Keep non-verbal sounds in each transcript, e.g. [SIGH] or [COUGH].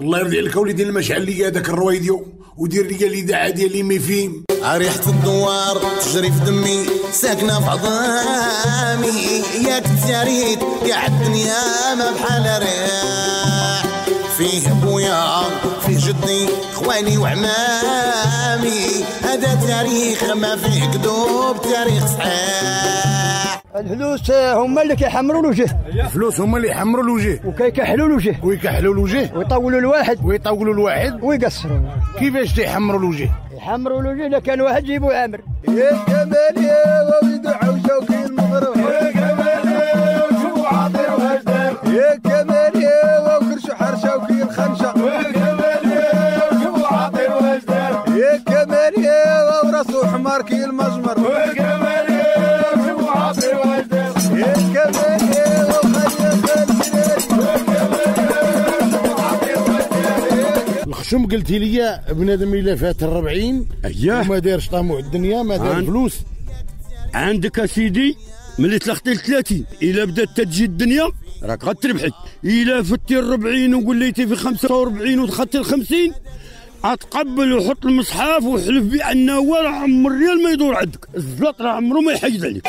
الله يرضي عليك وليدي المشعل لي هذاك الروايديو ودير لي الاذاعه ديالي مي فيم ريحة الدوار تجري في دمي ساكنة في عظامي ياك تجاريت يا الدنيا ما بحال ريح فيه بويا فيه جدي خواني وعمامي هذا تاريخ ما فيه كذوب تاريخ صحيح الفلوس آه، هما اللي كيحمروا الوجه الفلوس هما اللي يحمروا الوجه وكيكحلوا الوجه ويكحلوا الوجه ويطولوا الواحد ويطولوا الواحد ويقصروا كيفاش تيحمروا الوجه يحمروا الوجه الا كان واحد جيبوا عامر يا جمال يا ولد عوشوكي المغرب يا جمال يا وشو عطير وهجدر يا جمال يا وكرش حرشه وكي الخنشه خشم قلتي لي بنادم الا فات الربعين اياه وما دارش طموع الدنيا ما دار عن... فلوس عندك اسيدي ملي تلخطي ل 30 الا بدات تجي الدنيا راك غتربحي الا فتي الربعين وقليتي في 45 ودخلتي ل 50 اتقبل وحط المصحاف وحلف بانه راه عمر الريال ما يدور عندك الزلط راه عمره ما يحيد عليك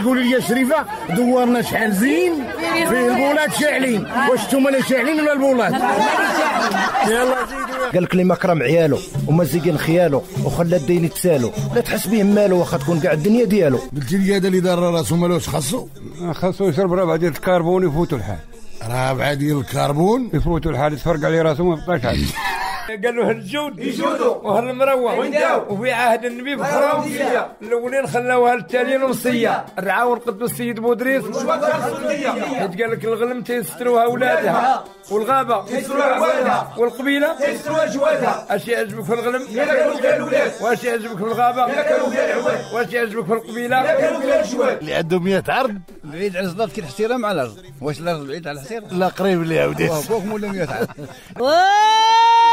يقولوا لي شريفه دورنا شحال زين فيه البولات شاعلين واش نتوما اللي شاعلين ولا البولات؟ يلا قال لك اللي ما كرم وما زيقين خيالو وخلى الدين يتسالو لا تحس به مالو واخا تكون كاع الدنيا ديالو قلت لي هذا اللي دار راسو مالوش خاصو آه، خاصو يشرب رابعه ديال الكربون يفوتو الحال رابعه ديال الكربون يفوتو الحال يتفرق عليه راسو ما يبقاش قالوا هالجود يجودوا وهالمروه ونداو وفي عهد النبي بخرام الاولين خلاوها للتاليين وصيه رعاو القدوس السيد بودريس حيت قال لك الغنم تيستروها ولادها والغابه تيستروها عوالها والقبيله تيستروها جوادها اش يعجبك في الغنم؟ واش يعجبك في الغابه؟ واش يعجبك في القبيله؟ اللي عنده 100 عرض بعيد على الزلاط كي الاحترام على الارض واش الارض بعيد على الاحترام؟ لا قريب اللي عاودت ولا 100 عرض [LAUGHS]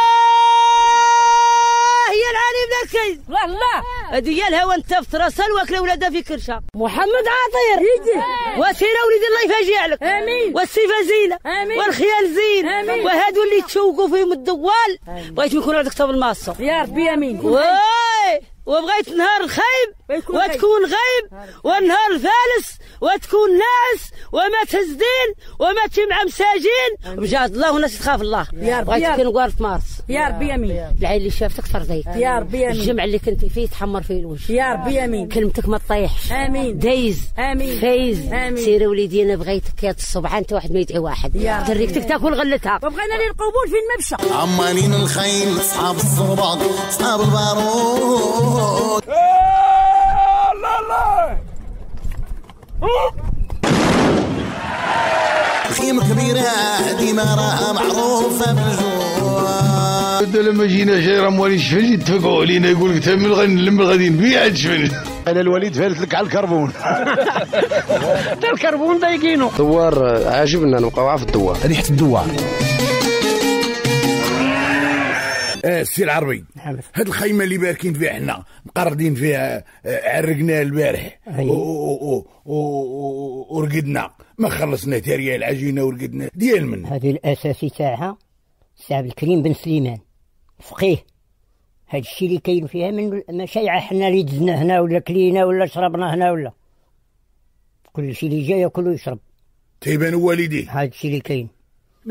كاين والله هذه الهوا انت في راسها الواكله ولادها في كرشه محمد عطير يجي آه. وسيره وليدي الله يفاجئ عليك امين والسيفه زينه امين والخيال زين امين وهادو اللي تشوقوا فيهم الدوال بغيتهم يكونوا عندك طاب الماصه يا ربي امين واي وبغيت نهار خايب وتكون غيب والنهار الفالس وتكون ناعس وما تهز دين وما تجمع مساجين بجاه الله والناس تخاف الله يا رب بغيت تكون كنقوار في مارس يا رب يمين العين اللي شافتك فرضيك يا رب يمين الجمع اللي كنت فيه تحمر فيه الوجه يا رب يمين كلمتك ما تطيحش امين دايز امين فايز امين سيري وليدي انا بغيتك يا الصبح انت واحد ما يدعي واحد يا تريكتك تاكل غلتها وبغينا لي القبول فين ما مشى عمالين الخيل اصحاب الصباط اصحاب البارود خيمة كبيرة ديما راها معروفة بالجوع لما جينا جاي راه موالي الشفن يتفقعوا علينا يقول لك تم لما غادي نبيع الشفن انا الوليد فالت لك على الكربون [LAUGHS] حتى الكربون ضايقينو الدوار عاجبنا نبقاو في الدوار ريحه الدوار آه، السي العربي حمد هاد الخيمه اللي باركين فيها حنا مقردين فيها آه، عرقنا البارح ورقدنا ما خلصنا تاريا العجينه ورقدنا ديال من هذه الاساسي تاعها السي عبد الكريم بن سليمان فقيه هاد الشيء اللي كاين فيها من مشايعة حنا اللي دزنا هنا ولا كلينا ولا شربنا هنا ولا كل شيء اللي جاي ياكل ويشرب تيبان والديه هاد الشيء اللي كاين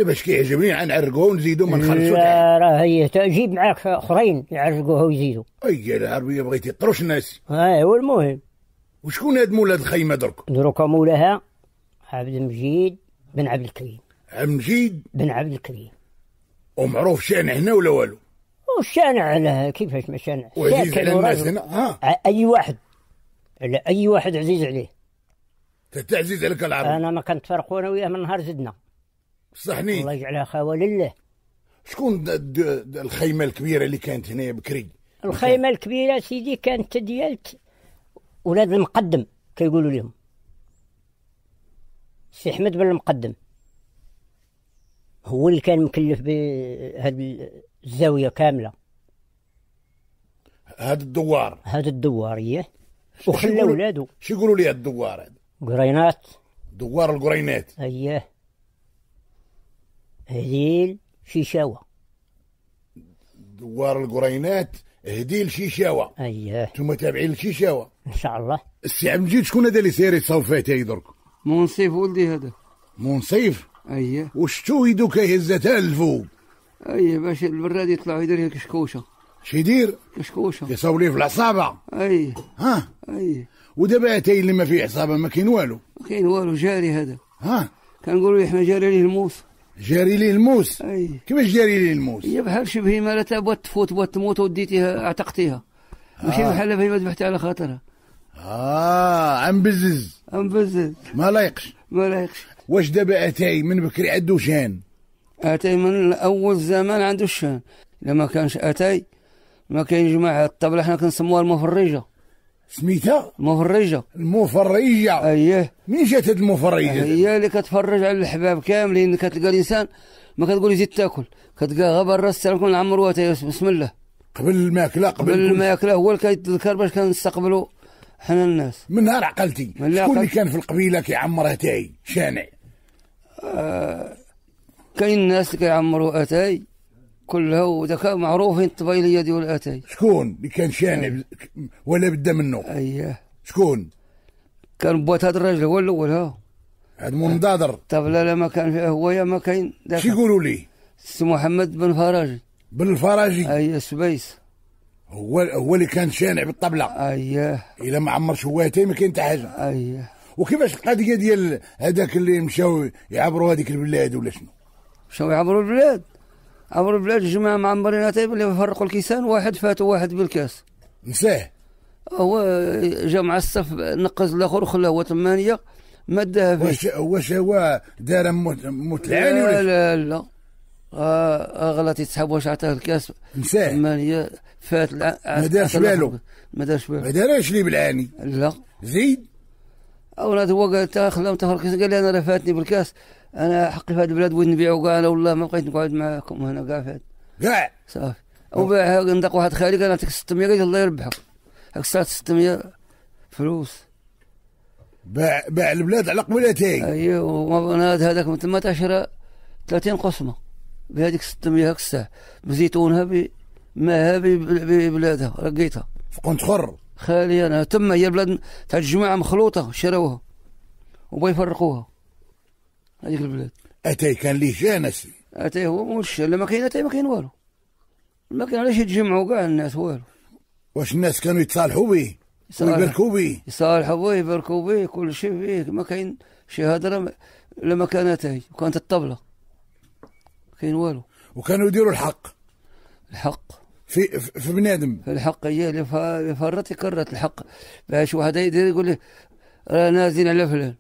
باش كيعجبني نعرقوه ونزيدو ما نخلصوش. لا راه هي تجيب معاك اخرين يعرقوه ويزيدو اي العربيه بغيتي يطروش الناس اه هو المهم وشكون هاد مولاد الخيمه درك دروك مولاها عبد المجيد بن عبد الكريم عبد المجيد بن عبد الكريم ومعروف شانع هنا ولا والو على كيفاش ما شانع وعزيز على الناس هنا ها اي واحد على اي واحد عزيز عليه تعزيز عليك العرب انا ما كنتفرقوا انا وياه من نهار زدنا صحني الله يجعلها خوال الله شكون الخيمه الكبيره اللي كانت هنا بكري الخيمه الكبيره سيدي كانت ديالت ولاد المقدم كيقولوا لهم سي احمد بن المقدم هو اللي كان مكلف بهذه الزاويه كامله هذا الدوار هذا الدوار ايه وخلى ولادو شو يقولوا لي الدوار هذا قرينات دوار القرينات اييه هديل شيشاوة دوار القرينات هديل شيشاوة اييه ثم تابعين لشيشاوة ان شاء الله السي عبد المجيد شكون هذا اللي ساير يتصاوب فيه تاي درك منصيف ولدي هذا منصيف اييه وشتو يدو كيهزتها الفوق اييه باش البراد يطلع يدير هيك كشكوشه شيدير كشكوشه يصاوب ليه في العصابه اييه ها اييه ودابا تاي اللي ما فيه عصابه ما كاين والو ما كاين والو جاري هذا ها كنقولوا احنا جاري ليه الموس جاري لي الموس أيه. كيفاش جاري لي الموس هي بحال شي بهيمه لا بغات تفوت بغات تموت وديتيها اعتقتيها ماشي آه. بحال بهيمه ذبحتها على خاطرها اه عم بزز عم بزز ما لايقش ما لايقش واش دابا اتاي من بكري عنده شان اتاي من اول زمان عنده الشان لما كانش اتاي ما كاينش جماعه الطبله حنا كنسموها المفرجه سميتها مفرجة المفرجة اييه منين جات هاد المفرجة هي اللي كتفرج على الحباب كاملين كتلقى الانسان ما كتقول زيد تاكل كتلقى غا برا السلام كون عمروها بسم الله قبل الماكلة قبل, قبل الماكلة هو اللي كيتذكر باش كنستقبلوا حنا الناس من نهار عقلتي شكون اللي كان في القبيلة كيعمر أتاي شانع آه كاين الناس اللي كيعمروا اتاي كلها وذاك معروفين الطبيليه ديال الاتاي شكون اللي كان شانع ولا بدا منه اييه شكون كان بوات هذا الراجل هو الاول ها عاد منضادر طب لا لا ما كان فيها هوايه ما كاين شي يقولوا لي سي محمد بن فراجي بن الفراجي اييه سبيس هو هو اللي كان شانع بالطبله اييه الا ما عمرش هوايه ما كاين حتى حاجه اييه وكيفاش القضيه ديال هذاك اللي مشاو يعبروا هذيك البلاد ولا شنو مشاو يعبروا البلاد عمر البلاد الجماعة معمرين مرينا طيب اللي فرقوا الكيسان واحد فات واحد بالكاس نساه هو جا مع الصف نقز الاخر وخلاه هو ثمانيه داها فيه واش واش هو دار العاني ولا لا لا, لا. آه, آه، غلط يتسحب واش عطاه الكاس نساه ثمانيه فات ما دارش بالو ما دارش بالو ما دارش لي بالعاني لا زيد اولاد هو قال تا خلاه قال لي انا راه فاتني بالكاس انا حقي في هذه البلاد بغيت نبيع انا والله ما بقيت نقعد معاكم هنا كاع في كاع صافي وباعها ندق واحد خالي قال نعطيك 600 قال الله يربحك هاك الساعه 600 فلوس باع باع البلاد على قبيلتين ايوا انا هذاك من تما تشرى 30 قسمه بهذيك 600 هاك الساعه بزيتونها بماها ببلادها رقيتها في قنطخر خالي انا تما هي البلاد تاع الجماعه مخلوطه شراوها وبغا يفرقوها هذيك البلاد اتاي كان ليه جانسي اتاي هو مش لما كاين اتاي ما كاين والو ما كاين علاش يتجمعوا كاع الناس والو واش الناس كانوا يتصالحوا به ويباركوا به يصالحوا به يباركوا به كل شيء فيه ما كاين شي هضره لما كان اتاي وكانت الطبله كاين والو وكانوا يديروا الحق الحق في في بنادم في الحق هي اللي فرت يكرت الحق باش واحد يدير يقول لي راه زين على فلان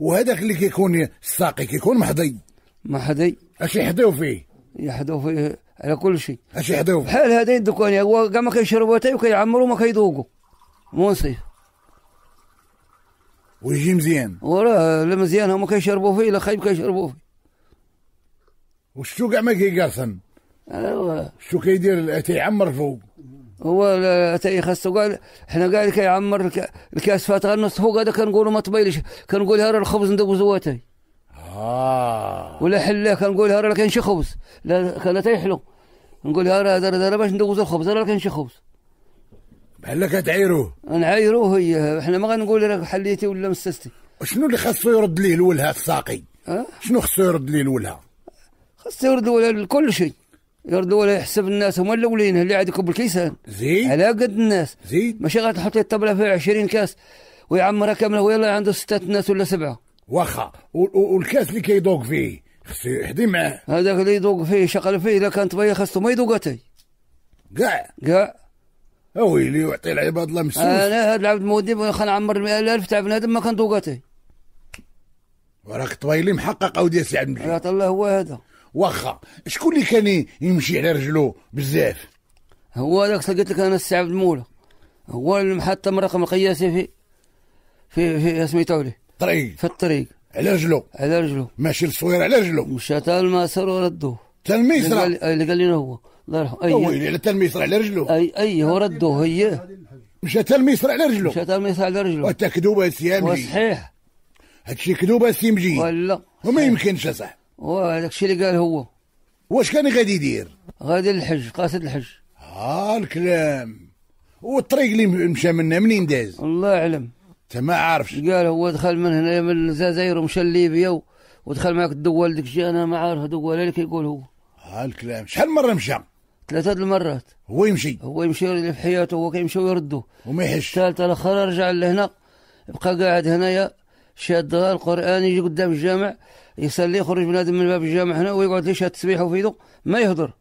وهذاك اللي كيكون الساقي كيكون محضي محضي اش يحضيو فيه يحضيو فيه على كل شيء اش يحضيو بحال هذين دوك يعني هو كاع ما كيشربوا حتى وكيعمروا ما كيذوقوا منصف ويجي مزيان وراه لا مزيان هما كيشربوا فيه لا خايب كيشربوا فيه وشتو كاع ما كيقاسم شتو كيدير تيعمر فوق هو تاي خاصه قال احنا قال لك يعمر الكاس فات غنص فوق هذا كنقولوا ما طبيلش كنقول هذا الخبز ندوب زواتي آه. ولا حلاه كنقول هذا كاين شي خبز لا كان حلو نقول هرى هذا هذا باش ندوزو الخبز راه كاين شي خبز بحال كتعايروه نعايروه هي احنا ما غنقول راك حليتي ولا مسستي شنو اللي خاصو يرد ليه الولها الساقي أه؟ شنو خاصو يرد ليه الولها خاصو يرد الولها لكل شيء يردوا ولا يحسب الناس هما الاولين اللي عندكم بالكيسان زيد على قد الناس زيد ماشي غتحط لي الطبله فيها 20 كاس ويعمرها كامله ويلا عنده سته الناس ولا سبعه واخا والكاس اللي كيدوق فيه خصو يحدي معاه هذاك اللي يدوق فيه شقل فيه الا كان طبيه خاصو ما يدوق حتى كاع كاع اويلي ويعطي العباد الله مسوس انا هاد العبد المودي نعمر ال 100000 تاع بنادم ما كندوق اتاي وراك طويلي محقق اودي سي عبد المجيد الله هو هذا واخا شكون اللي كان يمشي على رجلو بزاف هو هذاك قلت لك انا السي عبد المولى هو المحطم رقم قياسي في في في سميتو عليه طريق في الطريق على رجلو على رجلو ماشي للصويره على رجلو مشى تا الماسر وردوه تا الميسرة اللي قال لنا هو الله يرحمه اي ويلي على تا الميسرة على رجلو اي اي هو ردوه هي مشى تا الميسرة على رجلو مشى تا الميسرة على رجلو وتا كذوبة سي امجي صحيح هادشي كذوبة سي مجي ولا وما يمكنش اصاحبي وهذاك الشيء اللي قال هو واش كان غادي يدير؟ غادي للحج قاصد الحج ها آه، الكلام والطريق اللي مشى منها منين داز؟ الله اعلم انت ما عارفش قال هو دخل من هنا من الجزائر ومشى لليبيا ودخل معك الدول ديك الشيء انا ما عارف الدول اللي كيقول هو ها آه، الكلام شحال مره مشى؟ ثلاثة المرات هو يمشي هو يمشي في حياته هو كيمشي ويردو وما يحش الثالثة الأخرى رجع لهنا بقى قاعد هنايا شاد القرآن يجي قدام الجامع يصلي يخرج بنادم من باب الجامع هنا ويقعد ليش التسبيح وفي ما يهضر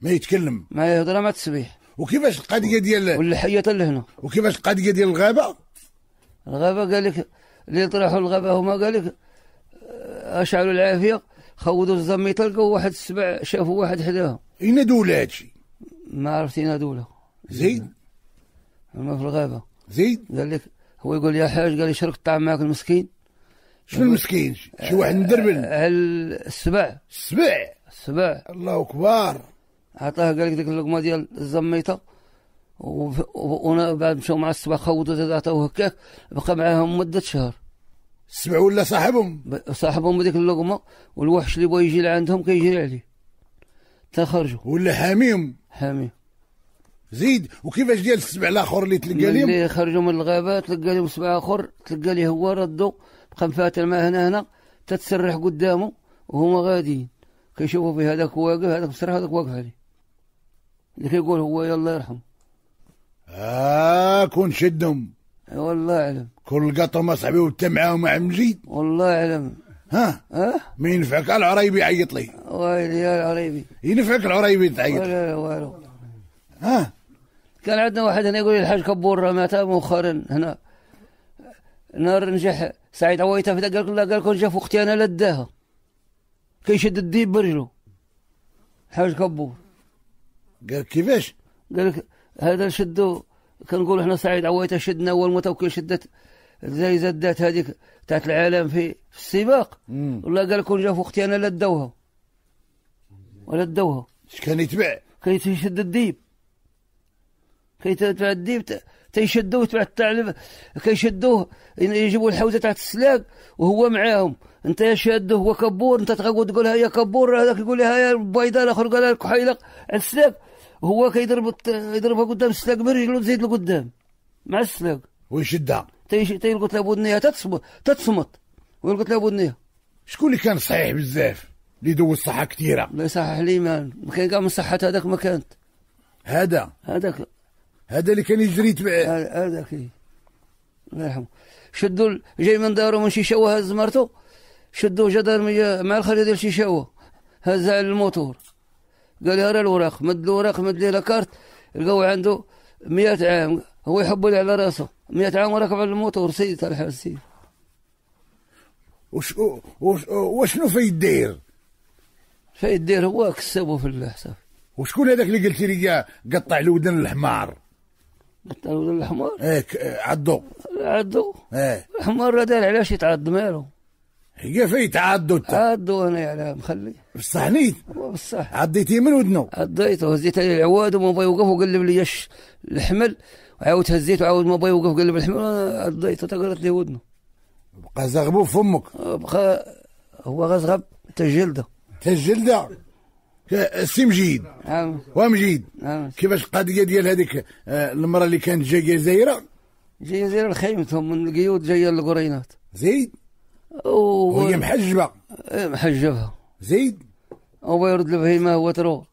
ما يتكلم ما يهضر ما تسبيح وكيفاش القضيه ديال والحيه هنا وكيفاش القضيه ديال الغابه الغابه قال لك اللي طرحوا الغابه هما قال لك آه، اشعلوا العافيه خوضوا الزميطه لقوا واحد السبع شافوا واحد حداهم اين ولا هادشي ما عرفت اين له زيد هما في الغابه زيد قال لك هو يقول يا حاج قال لي شرك الطعام معك المسكين شنو المسكين شي واحد مدربل اه، السبع السبع السبع الله اكبر عطاه قال لك ديك اللقمه ديال الزميطه وانا بعد مشاو مع السبع خوضوا عطاوه هكاك بقى معاهم مده شهر السبع ولا صاحبهم صاحبهم بديك اللقمه والوحش اللي بغى يجي لعندهم كيجري عليه تا خرجوا ولا حاميهم حاميهم زيد وكيفاش ديال السبع الاخر اللي تلقى لهم اللي خرجوا من الغابه تلقى لهم سبع اخر تلقى ليه هو ردوا مخنفات الماء هنا هنا تتسرح قدامه وهما غاديين كيشوفوا في هذاك واقف هذاك مسرح هذاك واقف عليه اللي كيقول هو يلا يرحم آه كون شدهم أيوة، والله اعلم كل ما صاحبي وانت معاهم مع مجيد والله اعلم ها ها أه؟ ما ينفعك العريبي يعيط لي ويلي يا العريبي ينفعك العريبي تعيط لا والو ها كان عندنا واحد هنا يقول لي الحاج كبور مات مؤخرا هنا نهار نجح سعيد عويطه في قال قال لك جا وقتي انا لداها كيشد الديب برجلو حاج كبور قال كيفاش؟ قال لك هذا شدو كنقولوا احنا سعيد عويطه شدنا اول مره شدت زي زدات هذيك تاعت العالم في, في السباق ولا قال كون جا وقتي انا لا داوها ولا داوها اش كان يتبع؟ كيشد الديب كيتبع الديب تيشدوه تبع الثعلب كيشدوه يجيبوا الحوزه تاعت السلاك وهو معاهم انت يا شاد هو كبور انت تقعد تقول يا كبور هذاك يقول لها يا البيضاء الاخر قال لك حيلق على السلاك هو كيضرب يضربها قدام السلاك برجله تزيد لقدام مع السلاك ويشدها تيلقط لها بودنيها تتصمت تتصمت ويلقط لها بودنيها شكون اللي كان صحيح بزاف اللي دوز صحه كثيره الله يصحح لي ما كان كاع من صحه هذاك ما كانت هذا هذاك هذا اللي كان يجري معاه هذاك الله يرحمه شدوا جاي من دارو من شيشاوه هز مرته شدوه جدار مع الخليه ديال شيشاوه هز على الموتور قال لها راه الوراق مد الوراق مد ليه لاكارت لقاو عنده 100 عام هو يحبوا لي على راسه 100 عام وراكب على الموتور سيد الحال السيد وش وش وشنو في يدير؟ في يدير هو كسبه في الله صافي وشكون هذاك اللي قلتي لي قطع الودن الحمار؟ التلويد الحمار ايه عدو عدو ايه الحمار دار يعني علاش يتعض ماله في يتعدوا انت؟ عدو انا يعني مخلي بصح نيت بصح عديتي من ودنه عديته هزيت عليه العواد وما بغى يوقف وقلب لي الحمل وعاود هزيت وعاود ما بغى يوقف وقلب الحمل انا عديته تقرت لي ودنه بقى زغبو في فمك بقى هو غزغب تجلده تجلده سي مجيد نعم. ومجيد نعم. كيفاش القضيه ديال هذيك آه، المراه اللي كانت جايه زايره جايه زايره لخيمتهم من القيود جايه للقرينات زيد وهي محجبه إيه، محجبها زيد هو يرد البهيمه هو ترو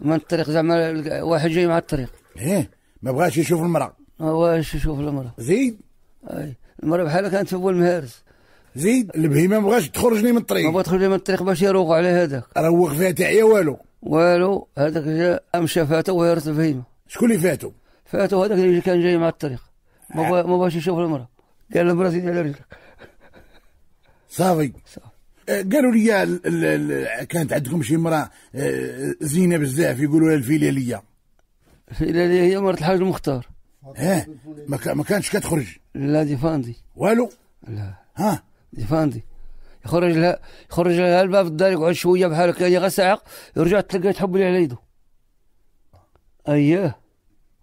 من الطريق زعما واحد جاي مع الطريق ايه ما بغاش يشوف المراه ما بغاش يشوف المراه زيد اي المراه بحالها كانت في المهارس زيد البهيمه ما بغاش تخرجني من الطريق ما بغاش تخرجني من الطريق باش يروق على هذاك روق فيها تاع والو والو هذاك امشى فاتو وهي الفهيمه شكون اللي فاتو؟ فاتو هذاك اللي كان جاي مع الطريق ما آه. ما باش يشوف المراه قال المراه سيدي على رجلك صافي صافي آه، قالوا لي كانت عندكم شي امراه آه، زينه بزاف يقولوا لها الفيلاليه الفيلاليه هي مرة الحاج المختار ها ما كانتش كتخرج لا دي فاندي والو لا ها دي فاندي يخرج لها يخرج لها الباب في الدار يقعد شويه بحال هكا غير ساعه يرجع تلقى تحب لي على يده اييه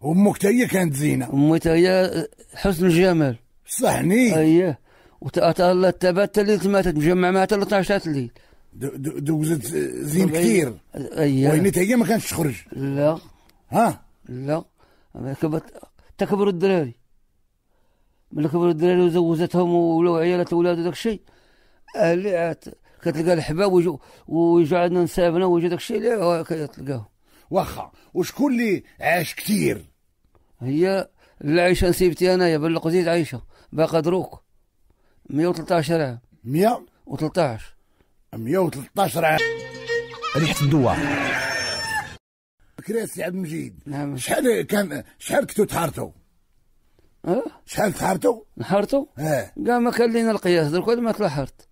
امك تا هي كانت زينه امي تا هي آه، حسن الجمال صحني اييه وتا الله تبات اللي ماتت مجمع معها 13 12 الليل دوزت آه، زين كثير اييه وين تا هي ما كانتش تخرج لا ها لا كبرت تكبر الدراري ملي كبروا الدراري وزوجتهم ولو عيالات ولاد وداك الشيء اللي كتلقى الحباب ويجوا عندنا نسابنا ويجوا داك الشيء اللي كتلقاه واخا وشكون اللي عاش كثير هي العيشه نسيبتي انايا بن القزيز عايشه باقا دروك 113 عام 113 113 عام ريحه الدواء كراسي عبد المجيد نعم شحال كان شحال كنتو تحارتو اه شحال تحارتو نحارتو اه كاع ما كان لينا القياس درك ما تلاحرت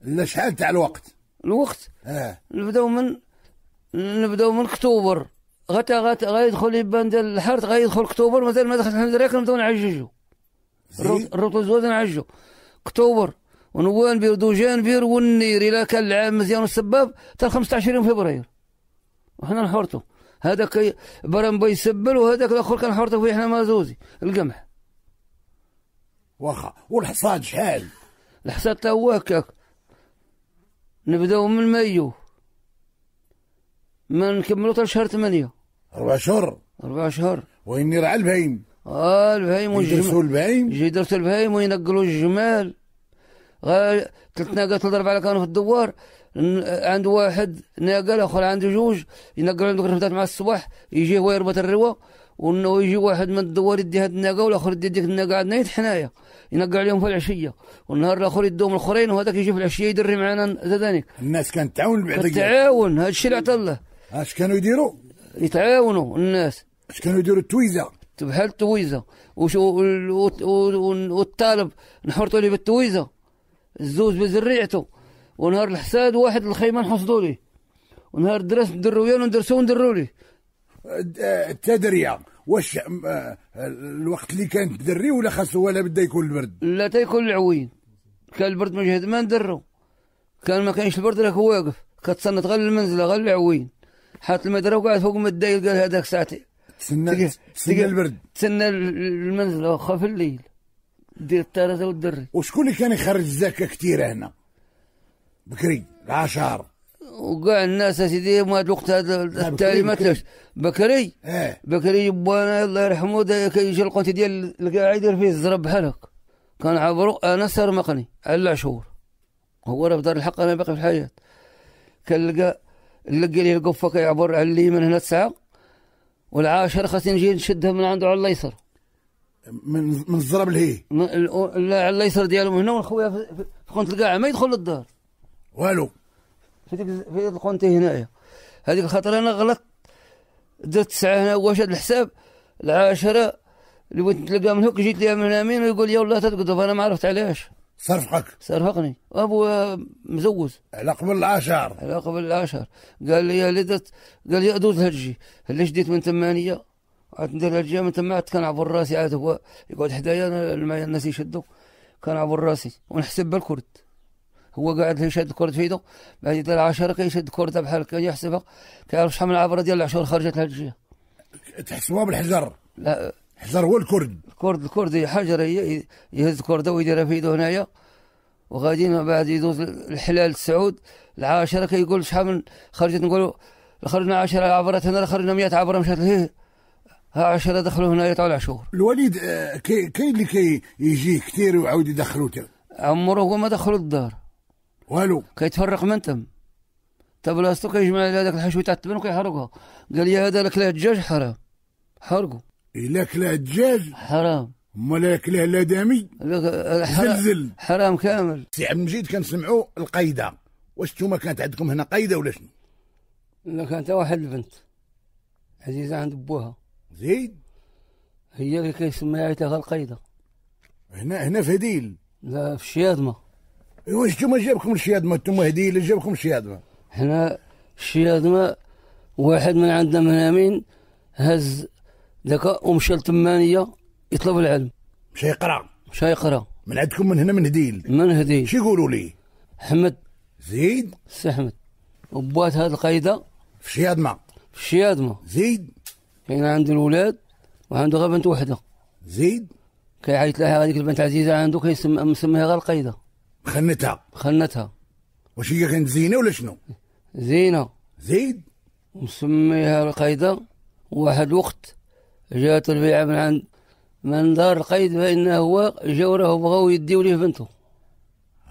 لا شحال تاع الوقت الوقت اه نبداو من نبداو من اكتوبر غتا غتا غيدخل يبان ديال الحرث غيدخل اكتوبر مازال ما دخلش الدراك نبداو نعججو الروتو الزوز نعججو اكتوبر ونوان بير دوجان بير والنير الى كان العام مزيان والسباب حتى 15 يوم فبراير وحنا نحرطو هذاك برنبا يسبل وهذاك الاخر كان حورته فيه حنا مازوزي القمح واخا والحصاد شحال الحصاد تا هو هكاك نبداو من مايو ما نكملو حتى طيب شهر ثمانية أربع شهور أربع شهور وين راه البهايم اه البهايم يدرسو البهايم يدرسو البهايم وينقلو الجمال غا ثلاث ناقات ثلاث أربعة كانوا في الدوار عند واحد ناقة الآخر عنده جوج ينقلو عندك رفدات مع الصباح يجي هو يربط الروا وانه يجي واحد من الدوار يدي هاد الناقه والاخر يدي ديك الناقه عندنا حنايا ينقع عليهم في العشيه والنهار الاخر يدوهم الاخرين وهذاك يجي في العشيه يدري معنا ذلك الناس كانت تعاون بعض تعاون هذا الشيء اللي عطا الله اش آه، كانوا يديروا؟ يتعاونوا الناس اش كانوا يديروا التويزه بحال التويزه والطالب نحرطوا ليه بالتويزه الزوز بزريعته ونهار الحساد واحد الخيمه نحصدوا ليه ونهار الدرس ندروا وياه وندرسو ليه آه، التدريه واش آه، الوقت اللي كان دري ولا خاص ولا بدا يكون البرد لا تيكون العوين كان البرد مجهد ما ندرو كان ما كانش البرد راك واقف كتصنت غير المنزله غير العوين حاط المدرة وقعد فوق مدايل قال هذاك ساعتي تسنى تسنى البرد تسنى المنزل واخا في الليل دير الترازه والدري وشكون اللي كان يخرج الزكاه كثيره هنا بكري العشار وكاع الناس اسيدي ما الوقت هذا التالي ما بكري بكري ايه بكري الله يرحمه كيجي القوت ديال الكاع يدير فيه الزرب بحال هكا كان عبرو انا سرمقني على العشور هو راه بدار الحق انا باقي في الحياه كنلقى نلقى ليه القفه كيعبر على من هنا تسعه والعاشر خاصني نجي نشدها من عنده على اليسر من من الزرب لهي لا على اليسر ديالهم هنا ونخويها في قنت القاعه ما يدخل للدار والو في في القنتي هنايا هذيك الخطره انا غلطت درت تسعه هنا واش هذا الحساب العاشره اللي بغيت نتلقى من هوك جيت ليها من امين ويقول يا والله تتقضف انا ما عرفت علاش صرفقك صرفقني ابو مزوز على قبل العشر على قبل العشر قال لي اللي درت قال لي ادوز هرجي علاش ديت من ثمانيه عاد ندير هرجيه من تما عاد كنعبر راسي عاد هو يقعد حدايا الناس يشدوا كنعبر راسي ونحسب بالكرد هو قاعد يشد كرة في يده بعد يطلع عشرة كيشد كرته بحال هكا يحسبها كيعرف شحال من العبره ديال العشور خرجت لهاد الجهه تحسبوها بالحجر لا الحجر هو الكرد الكرد الكرد حجر يهز كرده ويديرها في يده هنايا وغادي من بعد يدوز الحلال السعود العاشره كيقول شحال من خرجت نقولوا خرجنا عشرة عبرات هنا خرجنا 100 عبره مشات لهيه ها 10 دخلوا هنا يطلعوا العشور الوليد آه، كاين اللي كيجيه كثير ويعاود يدخلو عمره هو ما دخلوا الدار والو كيتفرق من تم تا طيب بلاصتو كيجمع على هذاك الحشوي تاع التبن وكيحرقها قال لي هذا كلاه الدجاج حرام حرقو الا كلاه الدجاج حرام امال كلاه لا دامي زلزل حرام كامل سي عبد المجيد كنسمعوا القايده واش نتوما كانت عندكم هنا قايده ولا شنو؟ لا كانت واحد البنت عزيزه عند بوها زيد هي اللي كيسميها عيتها القايده هنا هنا في هديل لا في الشيادمه واش انتم جابكم الشيادمه انتم هدي اللي جابكم الشيادمه حنا الشيادمه واحد من عندنا من امين هز ذاك ومشى لتمانيه يطلب العلم مشى يقرا مشى يقرا من عندكم من هنا من هديل من هديل شو يقولوا لي حمد زيد سي احمد وبات هاد القايده في الشيادمه في الشيادمه زيد كاين يعني عنده الولاد وعنده غير بنت وحده زيد كيعيط لها هذيك البنت عزيزه عنده كيسميها غير القايده خنتها خنتها واش هي كانت زينه ولا شنو؟ زينه زيد مسميها القيده واحد الوقت جات البيعه من عند من دار القيد فانه هو جاو راه بغاو يديو ليه بنته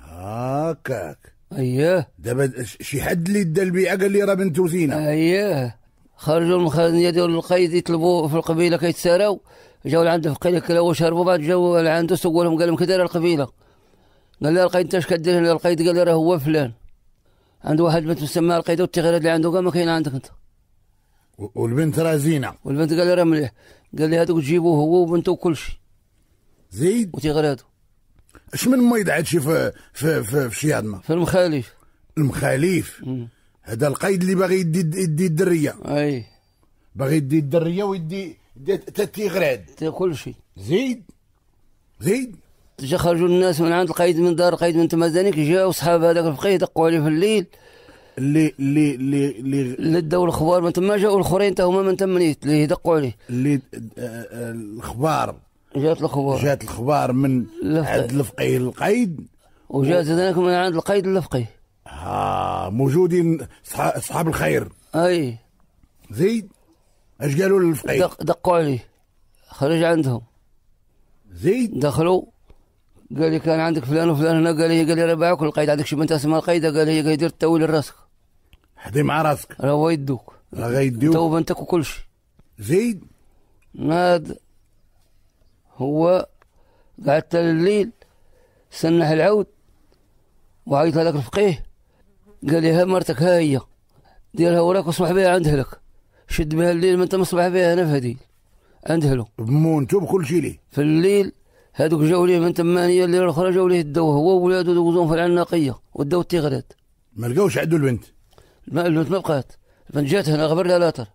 هاكاك اياه دابا شي حد اللي دا البيعه قال لي راه بنته زينه اياه خرجوا المخازنيه ديال القيد يطلبوا في القبيله كيتساراو جاو لعند الفقيه كلاو وشربوا بعد جاو لعندو سولهم قال لهم كدايره القبيله قال لي لقيت انت اش كدير هنا لقيت قال لي راه هو فلان عند واحد بنت مسمى القيد والتغييرات اللي عنده كاع ما كاين عندك انت والبنت راه زينه والبنت قال لي راه مليح قال لي هذوك تجيبوه هو وبنته وكل شيء زيد وتيغير هذو اش من ما عاد شي في في في, في شي هضمه في المخاليف المخاليف هذا القيد اللي باغي يدي يدي الدريه اي باغي يدي الدريه ويدي تيغراد كل شيء زيد زيد جا خرجوا الناس من عند القايد من دار القايد من تما جاو صحاب هذاك الفقيه دقوا عليه في الليل اللي اللي اللي اللي داو الاخبار من تما جاو الاخرين تا هما من تما اللي دقوا عليه اللي آه، آه، الاخبار جات الاخبار جات الاخبار من عند الفقيه للقايد وجات هذاك من عند القايد للفقيه ها موجودين اصحاب الخير اي زيد اش قالوا للفقيه دق دقوا عليه خرج عندهم زيد دخلوا قال لي كان عندك فلان وفلان هنا قال لي قال لي ربعك القايد عندك شي بنت اسمها القايدة قال لي قال لي دير التاويل لراسك حدي مع راسك راه يدوك راه غيديوك تو بنتك وكل شيء زيد ناض هو قعدت الليل سنح العود وعيط هذاك الفقيه قال لي ها مرتك ها هي ديرها وراك وصبح بها عند اهلك شد بها الليل ما انت مصبح بها انا في هدي عند اهله بمونتو بكل شيء ليه في الليل هادوك جاو ليه من تمانية اللي الأخرى جاو ليه داو هو وولادو دوزوهم في العناقية وداو التغريد ما لقاوش عدو البنت ما البنت ما بقات البنت جات هنا غبر لها لاطر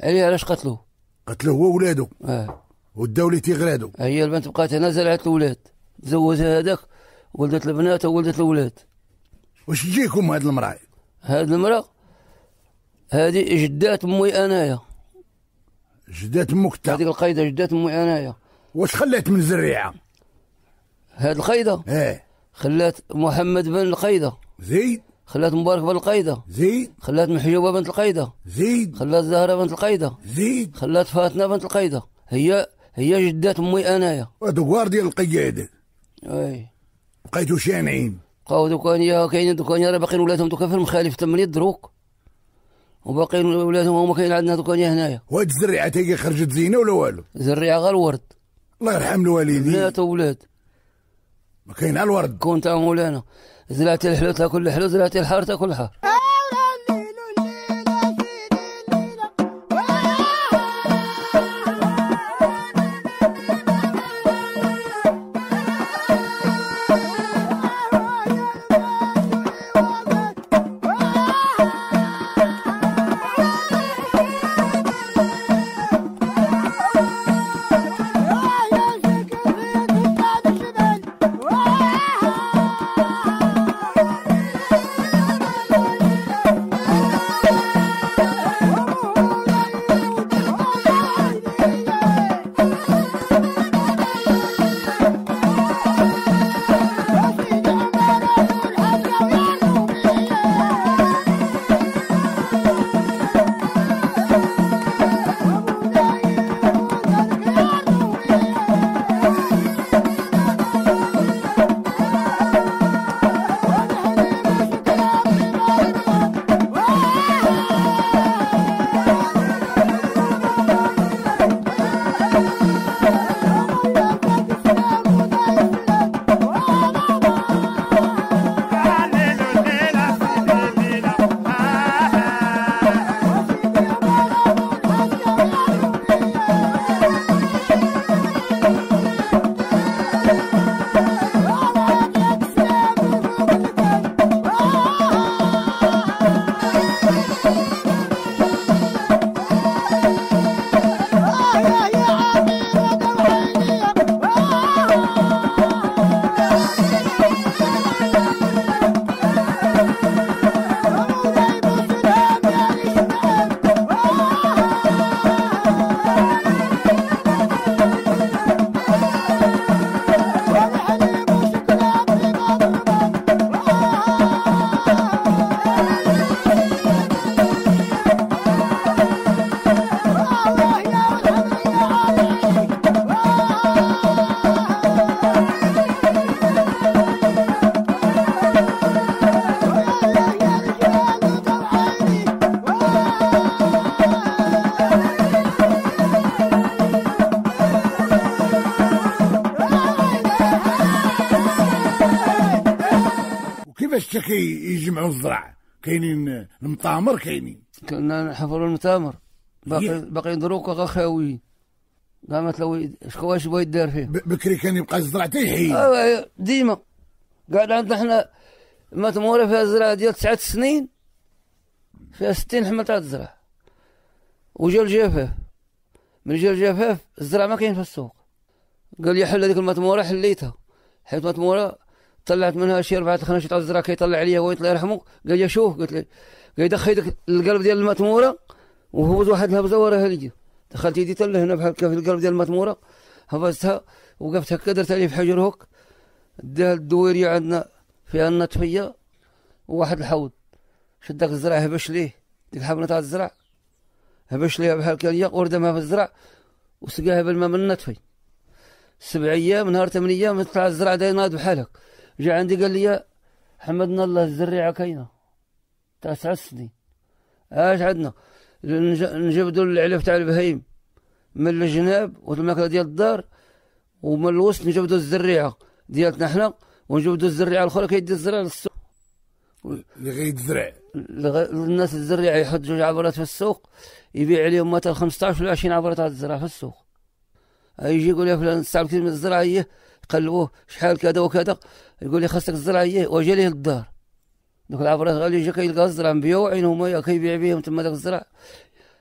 عليه علاش قتلو قتلو هو وولادو اه وداو ليه تغرادو اه، هي البنت بقات هنا زرعت الولاد تزوجها هذاك ولدت البنات وولدت الولاد واش جيكم هاد المرأة هاد المرأة هادي جدات امي انايا جدات امك هذيك القايده جدات امي انايا واش خلات من الزريعه هاد القيده ايه خلات محمد بن القيده زيد خلات مبارك بن القيده زيد خلات محجوبه بنت القيده زيد خلات زهره بنت القيده زيد خلات فاتنه بنت القيده هي هي جدات امي انايا ودوار ديال القياده اي بقيتو شانعين بقاو دوكا كاينين دوكا راه باقيين ولادهم دوكا في المخالف تمني دروك وباقيين ولادهم هما كاين عندنا دوكا هنايا وهاد الزريعه تاهي خرجت زينه ولا والو؟ الزريعه غير الورد الله يرحم الوالدين بنات وولاد ما كاين على الورد كون تا مولانا زرعت الحلو تاكل الحلو زرعت الحار تاكل الحار آه. كي يجمعوا الزرع كاينين المطامر كاينين كنا نحفروا المطامر باقي باقي دروك غخاوي كاع ما شكون واش بغا يدار فيه بكري كان يبقى الزرع تيحيي يحيد آه، آه، ديما قاعد عندنا حنا متموره فيها الزرع ديال تسعة سنين فيها ستين حمل تاع الزرع وجا الجفاف من جا الجفاف الزرع ما كاين في السوق قال لي حل هذيك الماتمورة حليتها حيت الماتمورة طلعت منها شي رفعت خنشت على الزرع كيطلع عليا هو يطلع يرحمه قال لي شوف قلت له قال دخل يدك القلب ديال المتموره وهبط واحد الهبزه وراها اللي دخلت يدي تله هنا بحال في القلب ديال المتموره هبزتها وقفت هكا درت عليه في حجر هوك داها الدويريه عندنا فيها النطفيه وواحد الحوض شد داك الزرع هبش ليه ديك الحبنه تاع الزرع هبش ليها بحال كان ليا وردها في الزرع وسقاها بالماء من النطفي سبع ايام نهار ثمان ايام طلع الزرع داير ناض بحالك جا عندي قال لي حمدنا الله الزريعة كاينة تاع تسع سنين اش عندنا نجبدوا العلف تاع البهيم من الجناب والماكلة ديال الدار ومن الوسط نجبدوا الزريعة ديالتنا حنا ونجبدوا الزريعة الأخرى كيدي الزرع للسوق اللي غيتزرع الناس الزريعة يحط جوج عبرات في السوق يبيع عليهم مثلا 15 ولا 20 عبرة تاع الزرع في السوق يجي يقول يا فلان استعمل من الزرع هي إيه، قلبوه شحال كذا وكذا يقول لي خاصك الزرعه ايه واجي ليه للدار دوك العبرات اللي يجي كيلقى الزرع مبيوعين هما كيبيع بهم تما داك الزرع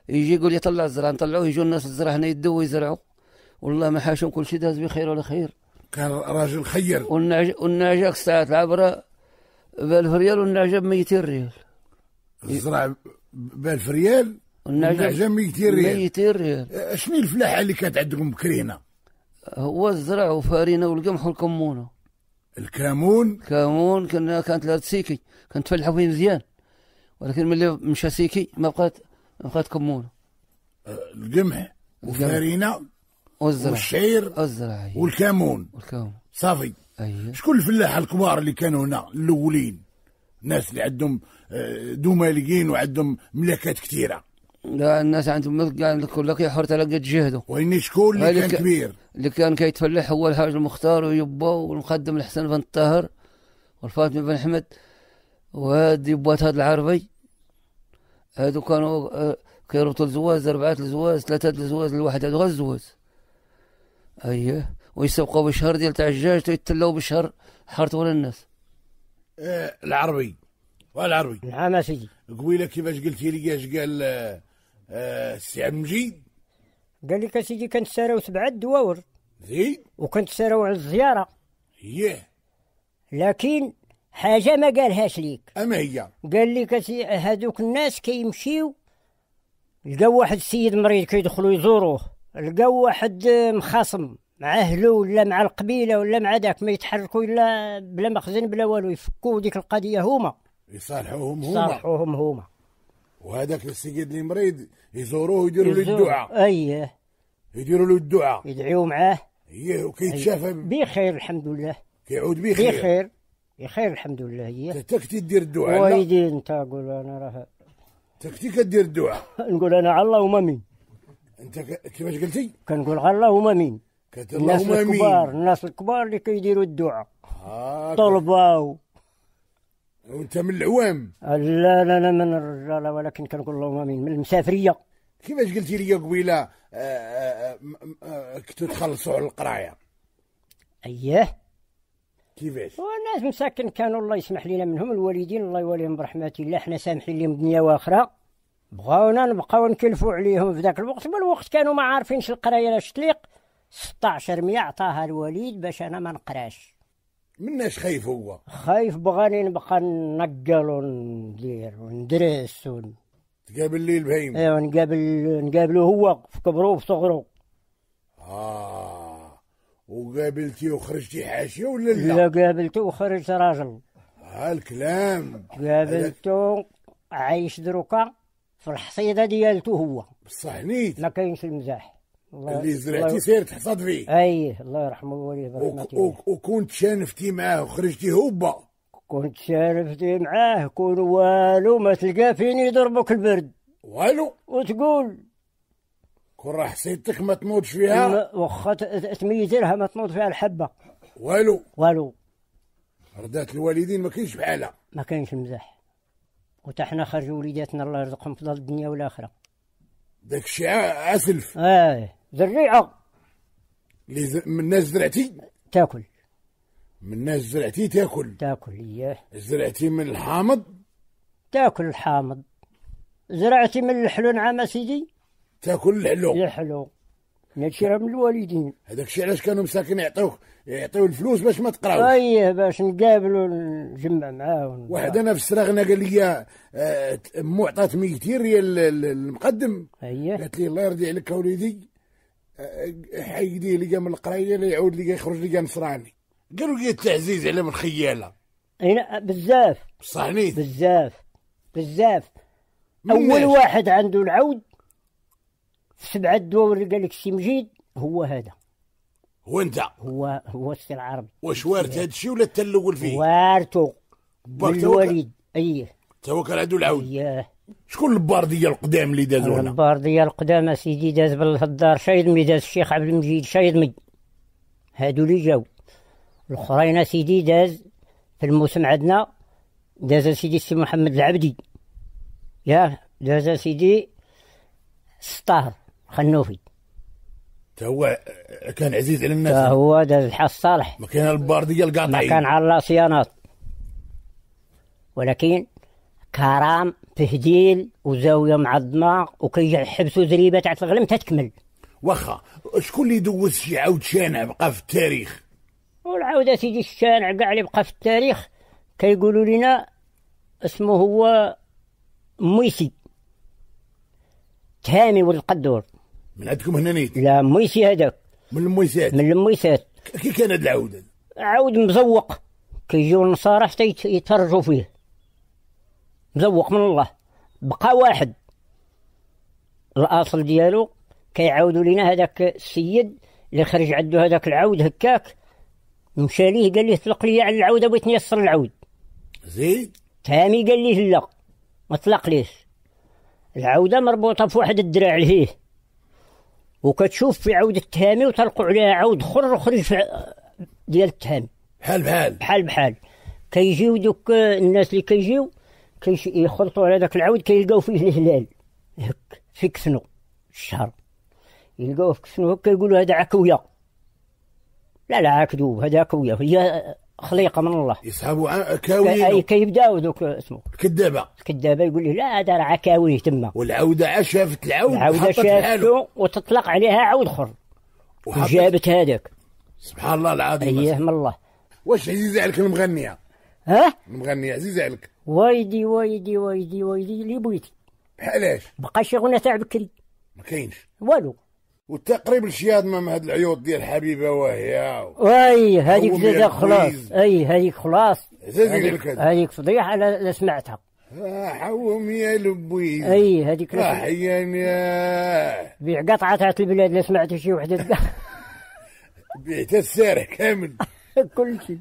يجي يقول لي طلع الزرع نطلعوه يجوا الناس الزرع هنا يدوا ويزرعوا والله ما حاشهم كل شيء داز بخير ولا خير كان راجل خير والنعجه ديك ساعات العبره ب 1000 ريال والنعجه ب 200 ريال الزرع ب 1000 ريال والنعجه ب 200 ريال 200 ريال شنو الفلاحه اللي كانت عندكم هنا؟ هو الزرع وفارينا والقمح والكمونه الكامون كامون كنا كانت لها سيكي كانت تفلحوا فيه مزيان ولكن ملي مشى سيكي ما بقات ما بقات كمونه أه، القمح وفارينا والزرع والشعير والزرع والكامون والكامون صافي أيه. شكون الفلاحه الكبار اللي كانوا هنا الاولين الناس اللي عندهم أه، دوماليين وعندهم ملكات كثيره لا الناس عندهم مثل قال لك لك يا حر تلقى تجهده واني شكون اللي كان كبير اللي كان كيتفلح هو الحاج المختار ويبا والمقدم الحسن بن الطاهر والفاطمي بن حمد وهاد يبوات هاد العربي هادو كانوا آه، كيربطوا الزواز أربعة الزواز ثلاثة الزواز الواحد هادو غير الزواز اييه ويسوقوا بالشهر ديال تاع الدجاج تيتلاو بالشهر حارتوا ولا الناس آه، العربي والعربي سيدي قبيله كيفاش قلتي لي اش قال آه، السي آه، عبد المجيد قال لك اسيدي كنت ساراو سبعة دواور زين وكنت ساراو على الزيارة ياه لكن حاجة ما قالهاش ليك أما هي قال لك هذوك الناس كيمشيو لقاو واحد السيد مريض كيدخلوا يزوروه لقاو واحد آه، مخاصم مع اهلو ولا مع القبيله ولا مع ذاك ما يتحركوا الا بلا مخزن بلا والو يفكوا ديك القضيه هما يصالحوهم هما يصالحوهم هما وهذاك السيد اللي مريض يزوروه ويديروا له الدعاء اييه يديروا له الدعاء يدعيوا معاه اييه وكيتشافى أيه. بخير الحمد لله كيعود بخير بخير بخير الحمد لله هي إيه. انت كنتي دير الدعاء ويدي انت قول انا راه انت كنتي كدير الدعاء [LAUGHS] نقول انا على الله وما مين انت كيفاش قلتي؟ كنقول على الله وما مين الناس الكبار الناس الكبار اللي كيديروا الدعاء آه طلبوا وانت من العوام لا لا لا من الرجال ولكن كنقول اللهم من المسافريه كيفاش قلتي لي قبيله آه، آه، آه، كنتو تخلصوا على القرايه اييه كيفاش والناس مساكن كانوا الله يسمح لينا منهم الوالدين الله يواليهم برحمه الله حنا سامحين لهم دنيا واخرى بغاونا نبقاو نكلفوا عليهم في ذاك الوقت بالوقت كانوا ما عارفينش القرايه لاش تليق 16 مية عطاها الوالد باش انا ما نقراش مناش خايف هو خايف بغاني نبقى نقل وندير وندرس ون... تقابل لي البهيم ايوا نقابل نقابلو هو في كبرو وفي صغرو اه وقابلتي وخرجتي حاشيه ولا لا؟ لا قابلته وخرجت راجل اه الكلام قابلته عايش دروكا في الحصيده ديالته هو بصح نيت ما كاينش المزاح اللي زرعتي سير تحصد فيه اي الله يرحمه والديه برحمته وك وكنت شانفتي معاه وخرجتي هبه كنت شانفتي معاه كون والو ما تلقى فين يضربك البرد والو وتقول كون راه حسيتك ما تنوضش فيها واخا تميز لها ما تنوض فيها الحبه والو والو ردات الوالدين ما كاينش بحالها ما كاينش مزاح وتا حنا خرجوا وليداتنا الله يرزقهم في الدنيا والاخره داك الشيء عسلف اه زريعة من الناس زرعتي تاكل من الناس زرعتي تاكل تاكل اياه زرعتي من الحامض تاكل الحامض زرعتي من الحلو نعم سيدي تاكل الحلو الحلو هادشي راه من الوالدين هذاك الشيء علاش كانوا مساكن يعطيوك يعطيو الفلوس باش ما تقراوش أيه باش نقابلوا نجمع معاه واحد انا في السراغنا قال لي امو آه، عطات 200 ريال المقدم اييه قالت لي الله يرضي عليك يا وليدي حيديه لقى من القرايه لا يعود لقى يخرج لقى نصراني قالوا لي التعزيز على من خياله هنا بزاف بصح بزاف بزاف اول واحد عنده العود سبعة اللي قال لك السي مجيد هو هذا هو انت هو هو السي العربي واش وارث هذا الشيء ولا انت الاول فيه وارثو بالوالد اي هو كان عنده العود اييه شكون البارديه القدام اللي دازو هنا؟ البارديه القدام سيدي داز بالهدار شايد مي داز الشيخ عبد المجيد شايد مي هادو اللي جاو الاخرين اسيدي داز في الموسم عندنا داز سيدي سي محمد العبدي يا داز سيدي ستار خنوفي تا هو آه، كان عزيز على الناس تا هو داز الحاج صالح ما كان البارديه القاطعيه ما كان على الصيانات ولكن كرام تهجيل وزاويه معظمه وكيجي حبسوا زريبه تاع الغلم تتكمل واخا شكون اللي دوز شي عاود شانع بقى في التاريخ والعاود سيدي الشانع كاع اللي بقى في التاريخ كيقولوا لنا اسمه هو ميسي تهامي ولد القدور من عندكم هنا نيت لا ميسي هذاك من المويسات من المويسات كي كان هذا العود عود مزوق كيجيو النصارى حتى يتفرجوا فيه مزوق من الله بقى واحد الاصل ديالو كيعاودوا لينا هذاك السيد اللي خرج عنده هذاك العود هكاك مشى ليه قال ليه طلق لي على العود بغيت نيسر العود زيد تامي قال ليه لا ما طلقليش العودة مربوطة في واحد الدراع لهيه وكتشوف في عود التهامي وتلقوا عليها عود خر وخرج في ديال التهامي بحال بحال بحال بحال كيجيو دوك الناس اللي كيجيو كيش يخلطوا على داك العود كيلقاو فيه الهلال هك في كفنو الشهر يلقاوه في كفنو هكا يقولوا هذا عكويه لا لا عكدوب هذا عكويه هي خليقه من الله يسحبوا عكاوي اي كيبداو دوك اسمه الكذابه الكذابه يقول لي لا هذا راه عكاويه تما والعوده شافت العود العوده شافته وتطلق عليها عود اخر وجابت هذاك سبحان الله العظيم اياه من الله واش عزيزه عليك المغنيه ها المغنيه عزيزه عليك وايدي وايدي وايدي وايدي اللي بغيتي بحالاش بقى غنى تاع بكري ما كاينش والو وتقريب الشياد ما هاد العيوط ديال حبيبه وهي اي هذيك زاد خلاص اي هذيك خلاص هذيك فضيحه انا سمعتها حوم يا لبوي اي هذيك احيان يا بيع قطعه تاعت البلاد لا سمعت شي وحده [LAUGHS] بعتها السارح كامل [LAUGHS] كل شيء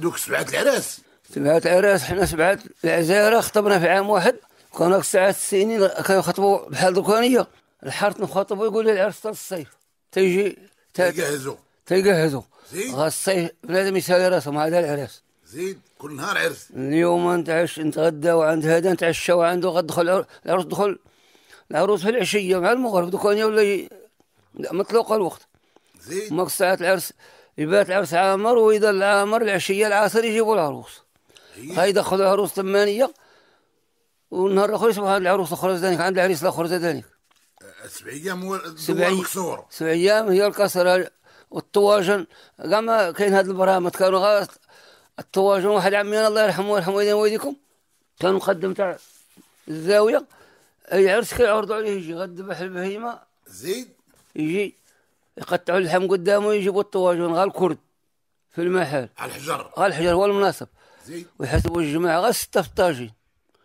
هذوك سبعه العراس سبعه العراس حنا سبعه العزاره خطبنا في عام واحد كانوا الساعات السنين كيخطبوا بحال دوكانيه الحارت نخطبوا يقول لي العرس تاع الصيف تيجي تيجهزوا تيجهزوا زيد غا الصيف بنادم يسالي راسهم هذا العراس زيد كل نهار عرس اليوم نتعش نتغدى وعند هذا وعنده عنده غدخل العروس دخل العروس في العشيه مع المغرب دوكانيه ولا مطلوق الوقت زيد ماك ساعة العرس يبات عرس عامر وإذا العامر العشية العصر يجيبوا العروس إيه. هاي يدخلوا العروس ثمانية والنهار الآخر يصبح عند العروس الأخرى ذلك عند العريس الآخر ذلك سبع أيام هو سبع سبع أيام هي القصر والطواجن كاع ما كاين هاد البرامج كانوا غا الطواجن واحد عمي الله يرحمه ويرحم والدينا ويديكم كانوا مقدم تاع الزاوية أي عرس كيعرضوا عليه يجي ذبح البهيمة زيد يجي يقطعوا اللحم قدامه ويجيبوا الطواجن غا الكرد في المحل على الحجر غا الحجر هو المناسب ويحسبوا الجماعه غا ستة في الطاجين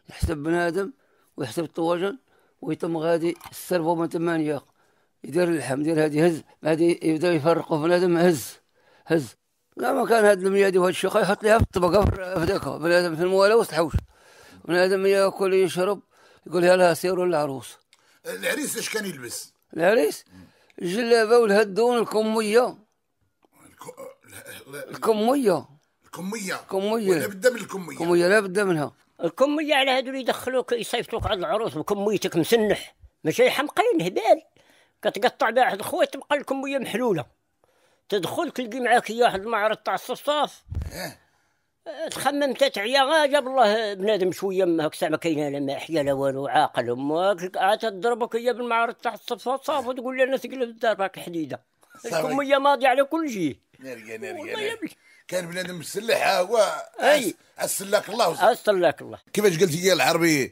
يحسب بنادم ويحسب الطواجن ويتم غادي السربو من ثمانية يدير اللحم يدير هادي هز هادي يبداو يفرقوا في بنادم هز هز لا ما كان هاد الميادي وهاد الشيخ يحط ليها في الطبقه في داك بنادم في الموالاه وسط الحوش بنادم ياكل يشرب يقول يا لها سيروا للعروس العريس اش كان يلبس؟ العريس مم. الجلابه والهدون الكميه الكميه الكميه الكميه لا بد من الكميه الكميه لا بد منها الكميه على هادو اللي يدخلوك يصيفطوك على العروس بكميتك مسنح ماشي حمقين هبال كتقطع بها واحد الخويه تبقى الكميه محلوله تدخل تلقي معاك هي واحد المعرض تاع الصفصاف إيه. تخمم تتعيا آه، جاب الله بنادم شويه ما هكا ما كاين لا محيا لا والو عاقل امك عاد تضربك هي بالمعارض تحت الصفه صافي تقول لي انا ثقل الدار راك حديده الكميه ماضيه على كل شيء نرجع نرجع كان بنادم مسلح هو اي اسلك الله اسلك الله كيفاش قلت لي العربي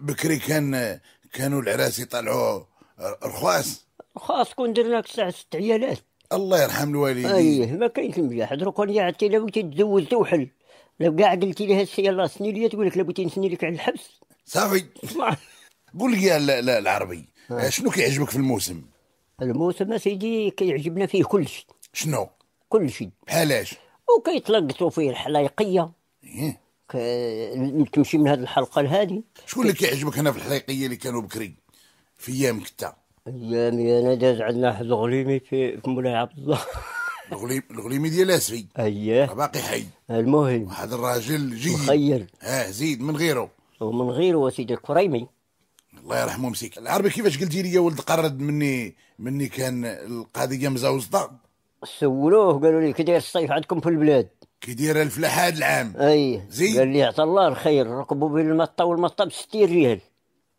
بكري كان كانوا العراس يطلعوا رخواس رخواس كون درنا الساعه ست عيالات الله يرحم الوالدين ايه ما كاينش الملاح دروك انا عرفتي لو بغيتي تزوج وحل لو قاعد قلتي لها السي الله سني ليا تقول لك لو بغيتي نسني لك على الحبس صافي قول لي العربي آه، شنو كيعجبك في الموسم الموسم سيدي كيعجبنا فيه كل شيء شنو كل شيء بحالاش وكيتلقطوا فيه الحلايقيه إيه؟ تمشي من هذه الحلقه لهذه شكون اللي كيعجبك هنا في الحلايقيه اللي كانوا بكري في ايام كتا يعني انا داز عندنا واحد الغليمي في مولاي عبد الله الغليم الغليمي ديال اسفي اييه باقي حي المهم واحد الراجل جيد مخير اه زيد من غيره ومن غيره وسيدي الكريمي الله يرحمه مسيك العربي كيفاش قلتي لي يا ولد قرد مني مني كان القضيه مزاوزطه سولوه قالوا لي كي داير الصيف عندكم في البلاد كي داير الفلاحه هذا العام اي زيد قال لي عطا الله الخير ركبوا بالمطه والمطه ب 60 ريال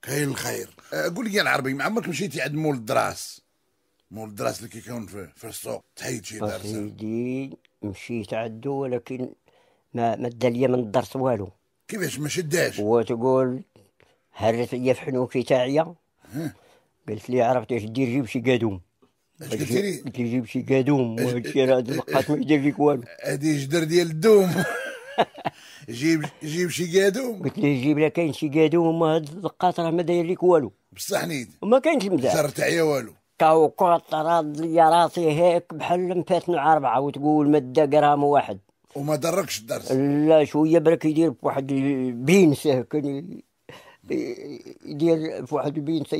كاين الخير قول لي يا العربي ما عمرك مشيتي عند مول الدراس مول الدراس اللي كيكون في, في السوق تحيد شي دارس سيدي مشيت عندو ولكن ما ما ليا من الدرس والو كيفاش ما شداش وتقول هرت ليا في حنوكي تاعيا قلت لي عرفتي اش دير جيب شي قادوم قلت لي جيب شي قادوم وهادشي راه لقات ما يدير فيك والو هادي جدر ديال الدوم [LAUGHS] جيب جيب شي قادوم قلت له جيب لا كاين شي قادوم وما هاد الدقات راه ما داير لك والو بصح نيد وما كاينش مزال زرت عليا والو كوكوط راد ليا راسي هيك بحال مفاتن اربعه وتقول ما دا غرام واحد وما دركش الدرس لا شويه برك يدير بواحد بينس هكا يدير بواحد البينس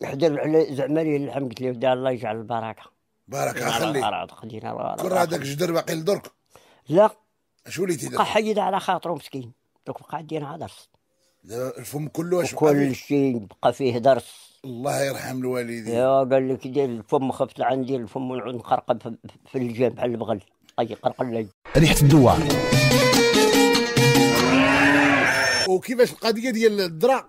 يحضر على زعما ليه اللحم قلت له الله يجعل البركه بركه خلي خلينا كون هذاك جدر باقي لدرك لا شو وليتي دابا؟ بقى حيد على خاطرو مسكين دوك بقى انا درس الفم كله اش كل شيء بقى فيه درس الله يرحم الوالدين يا قال لك دير الفم خفت عندي الفم ونعود نقرقب في الجيب بحال البغل اي طيب، لي ريحه الدواء وكيفاش القضيه ديال الدرا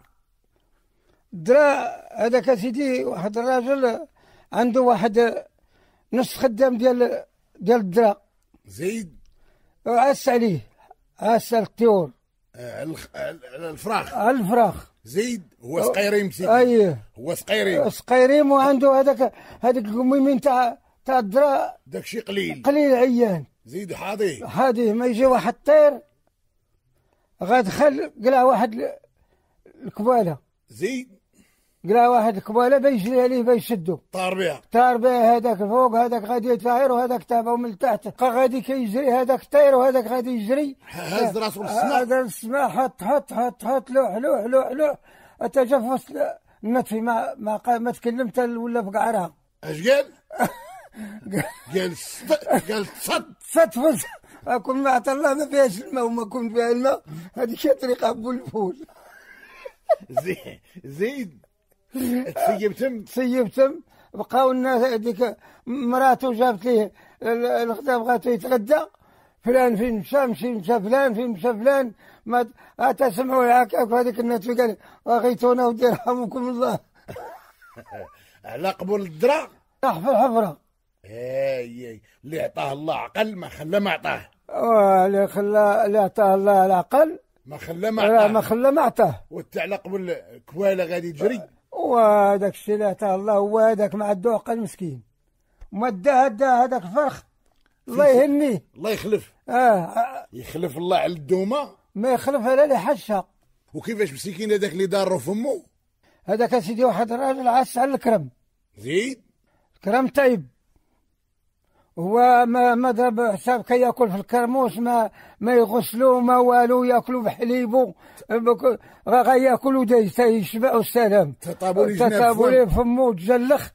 الدرا هذاك سيدي واحد الراجل عنده واحد نص خدام ديال ديال الدرا زيد عليه اسال الطيور آه، الفراخ الفراخ زيد هو سقيريم سيدي ايه هو سقيريم سقيريم وعنده هذاك هذاك الميمين تاع تاع الدرا داك شي قليل قليل عيان زيد حاضيه حاضي ما يجي واحد طير غادخل قلع واحد الكباله زيد قرا واحد كباله بيجري عليه بيشدو طار بها طار بها هذاك فوق هذاك غادي يتفاير وهذاك تابعه من تحت غادي كيجري هذاك طير وهذاك غادي يجري هز راسه آه، للسماء هذا السماء حط حط حط حط لوح لوح لوح لوح حتى جا في وسط النطفي ما ما, ما تكلم حتى ولا في قعرها اش قال؟ [LAUGHS] قال قال صد صد فز اكون ما عطى الله ما فيهاش الماء وما كنت فيها الماء هذيك طريقه بول زيد تسيبتم تسيبتم بقاو الناس هذيك مراته جابت ليه الغدا بغاتو يتغدى فلان فين مشى مشي مشى فلان فين مشى فلان ما آه، تسمعوا هكاك وهذيك الناس قال غيتونا ودي يرحمكم الله [LAUGHS] على قبول الدرا راح في الحفره اي اي اللي عطاه الله عقل ما خلى ما عطاه آه، اللي خلى اللي عطاه الله العقل ما خلى ما عطاه ما خلى ما عطاه وانت على قبل كواله غادي تجري وهذاك الشيء اللي عطاه الله هو هذاك مع الدوق المسكين ما داه داه هذاك الفرخ الله يهني الله يخلف اه يخلف الله على الدومه ما يخلف على اللي حشه وكيفاش مسكين هذاك اللي داره فمه هذاك سيدي واحد الراجل عاش على الكرم زيد كرم طيب هو ما مذهب حساب كي ياكل في الكرموس ما ما يغسلو ما والو ياكلو بحليبو غا ياكلو حتى يشبع السلام تطابو لي تطابوا لي فمو تجلخ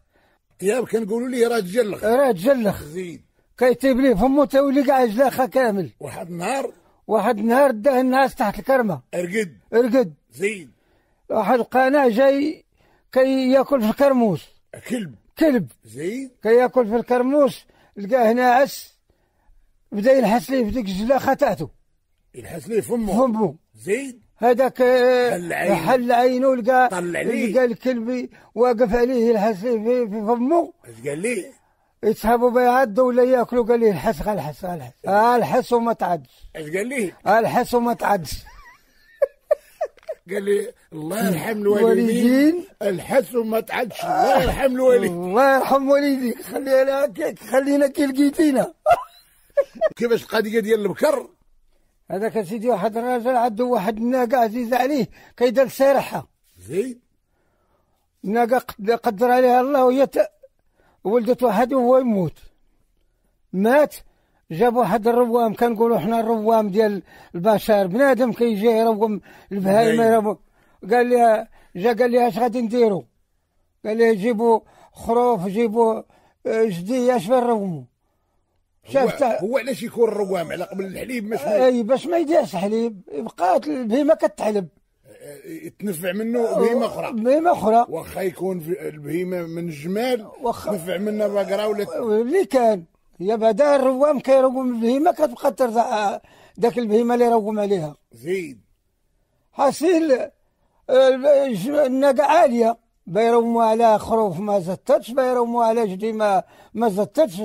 يا كنقولوا ليه راه تجلخ راه تجلخ زيد كيطيب ليه فمو تا يولي كاع جلاخه كامل واحد النهار واحد النهار داه الناس تحت الكرمه ارقد ارقد زين واحد القناه جاي كي ياكل في الكرموس كلب كلب زين كي ياكل في الكرموس لقاه ناعس بدا ينحس ليه في ديك الجلاخه تاعته ينحس ليه فمه فمه زيد هذاك حل عينه لقى لقى الكلب واقف عليه ينحس ليه في, في فمه اش قال ليه؟ يسحبوا بيعدوا ولا ياكلوا قال لي الحس الحس الحس إيه. الحس وما تعدش اش قال ليه؟ الحس وما تعدش قال لي الله يرحم الوالدين الحس وما تعدش الله آه. يرحم الوالدين الله يرحم والديك خليها هكاك خلينا كي لقيتينا [LAUGHS] كيفاش القضيه ديال البكر هذاك سيدي واحد الراجل عنده واحد الناقه عزيزه عليه كيدير سارحه زين الناقه قدر عليها الله وهي ولدت واحد وهو يموت مات جاب واحد الروام كنقولوا حنا الروام ديال البشر بنادم كيجي يروم البهايم قال لي جا قال لي اش غادي نديروا قال لي جيبوا خروف جيبوا آه، جدي اش فين نروموا شافت هو علاش يكون الروام على قبل الحليب باش اي باش ما يديرش حليب يبقى البهيمه كتحلب آه، تنفع منه بهيمه اخرى بهيمه اخرى واخا يكون البهيمه من الجمال تنفع منه بقره ولا اللي كان هي بعدا الروام كيروم البهيمه كتبقى ترضع آه، داك البهيمه اللي يروم عليها زيد حاصل النقا عاليه بيرموا على خروف ما زتتش بيرموا على جدي ما ما زتتش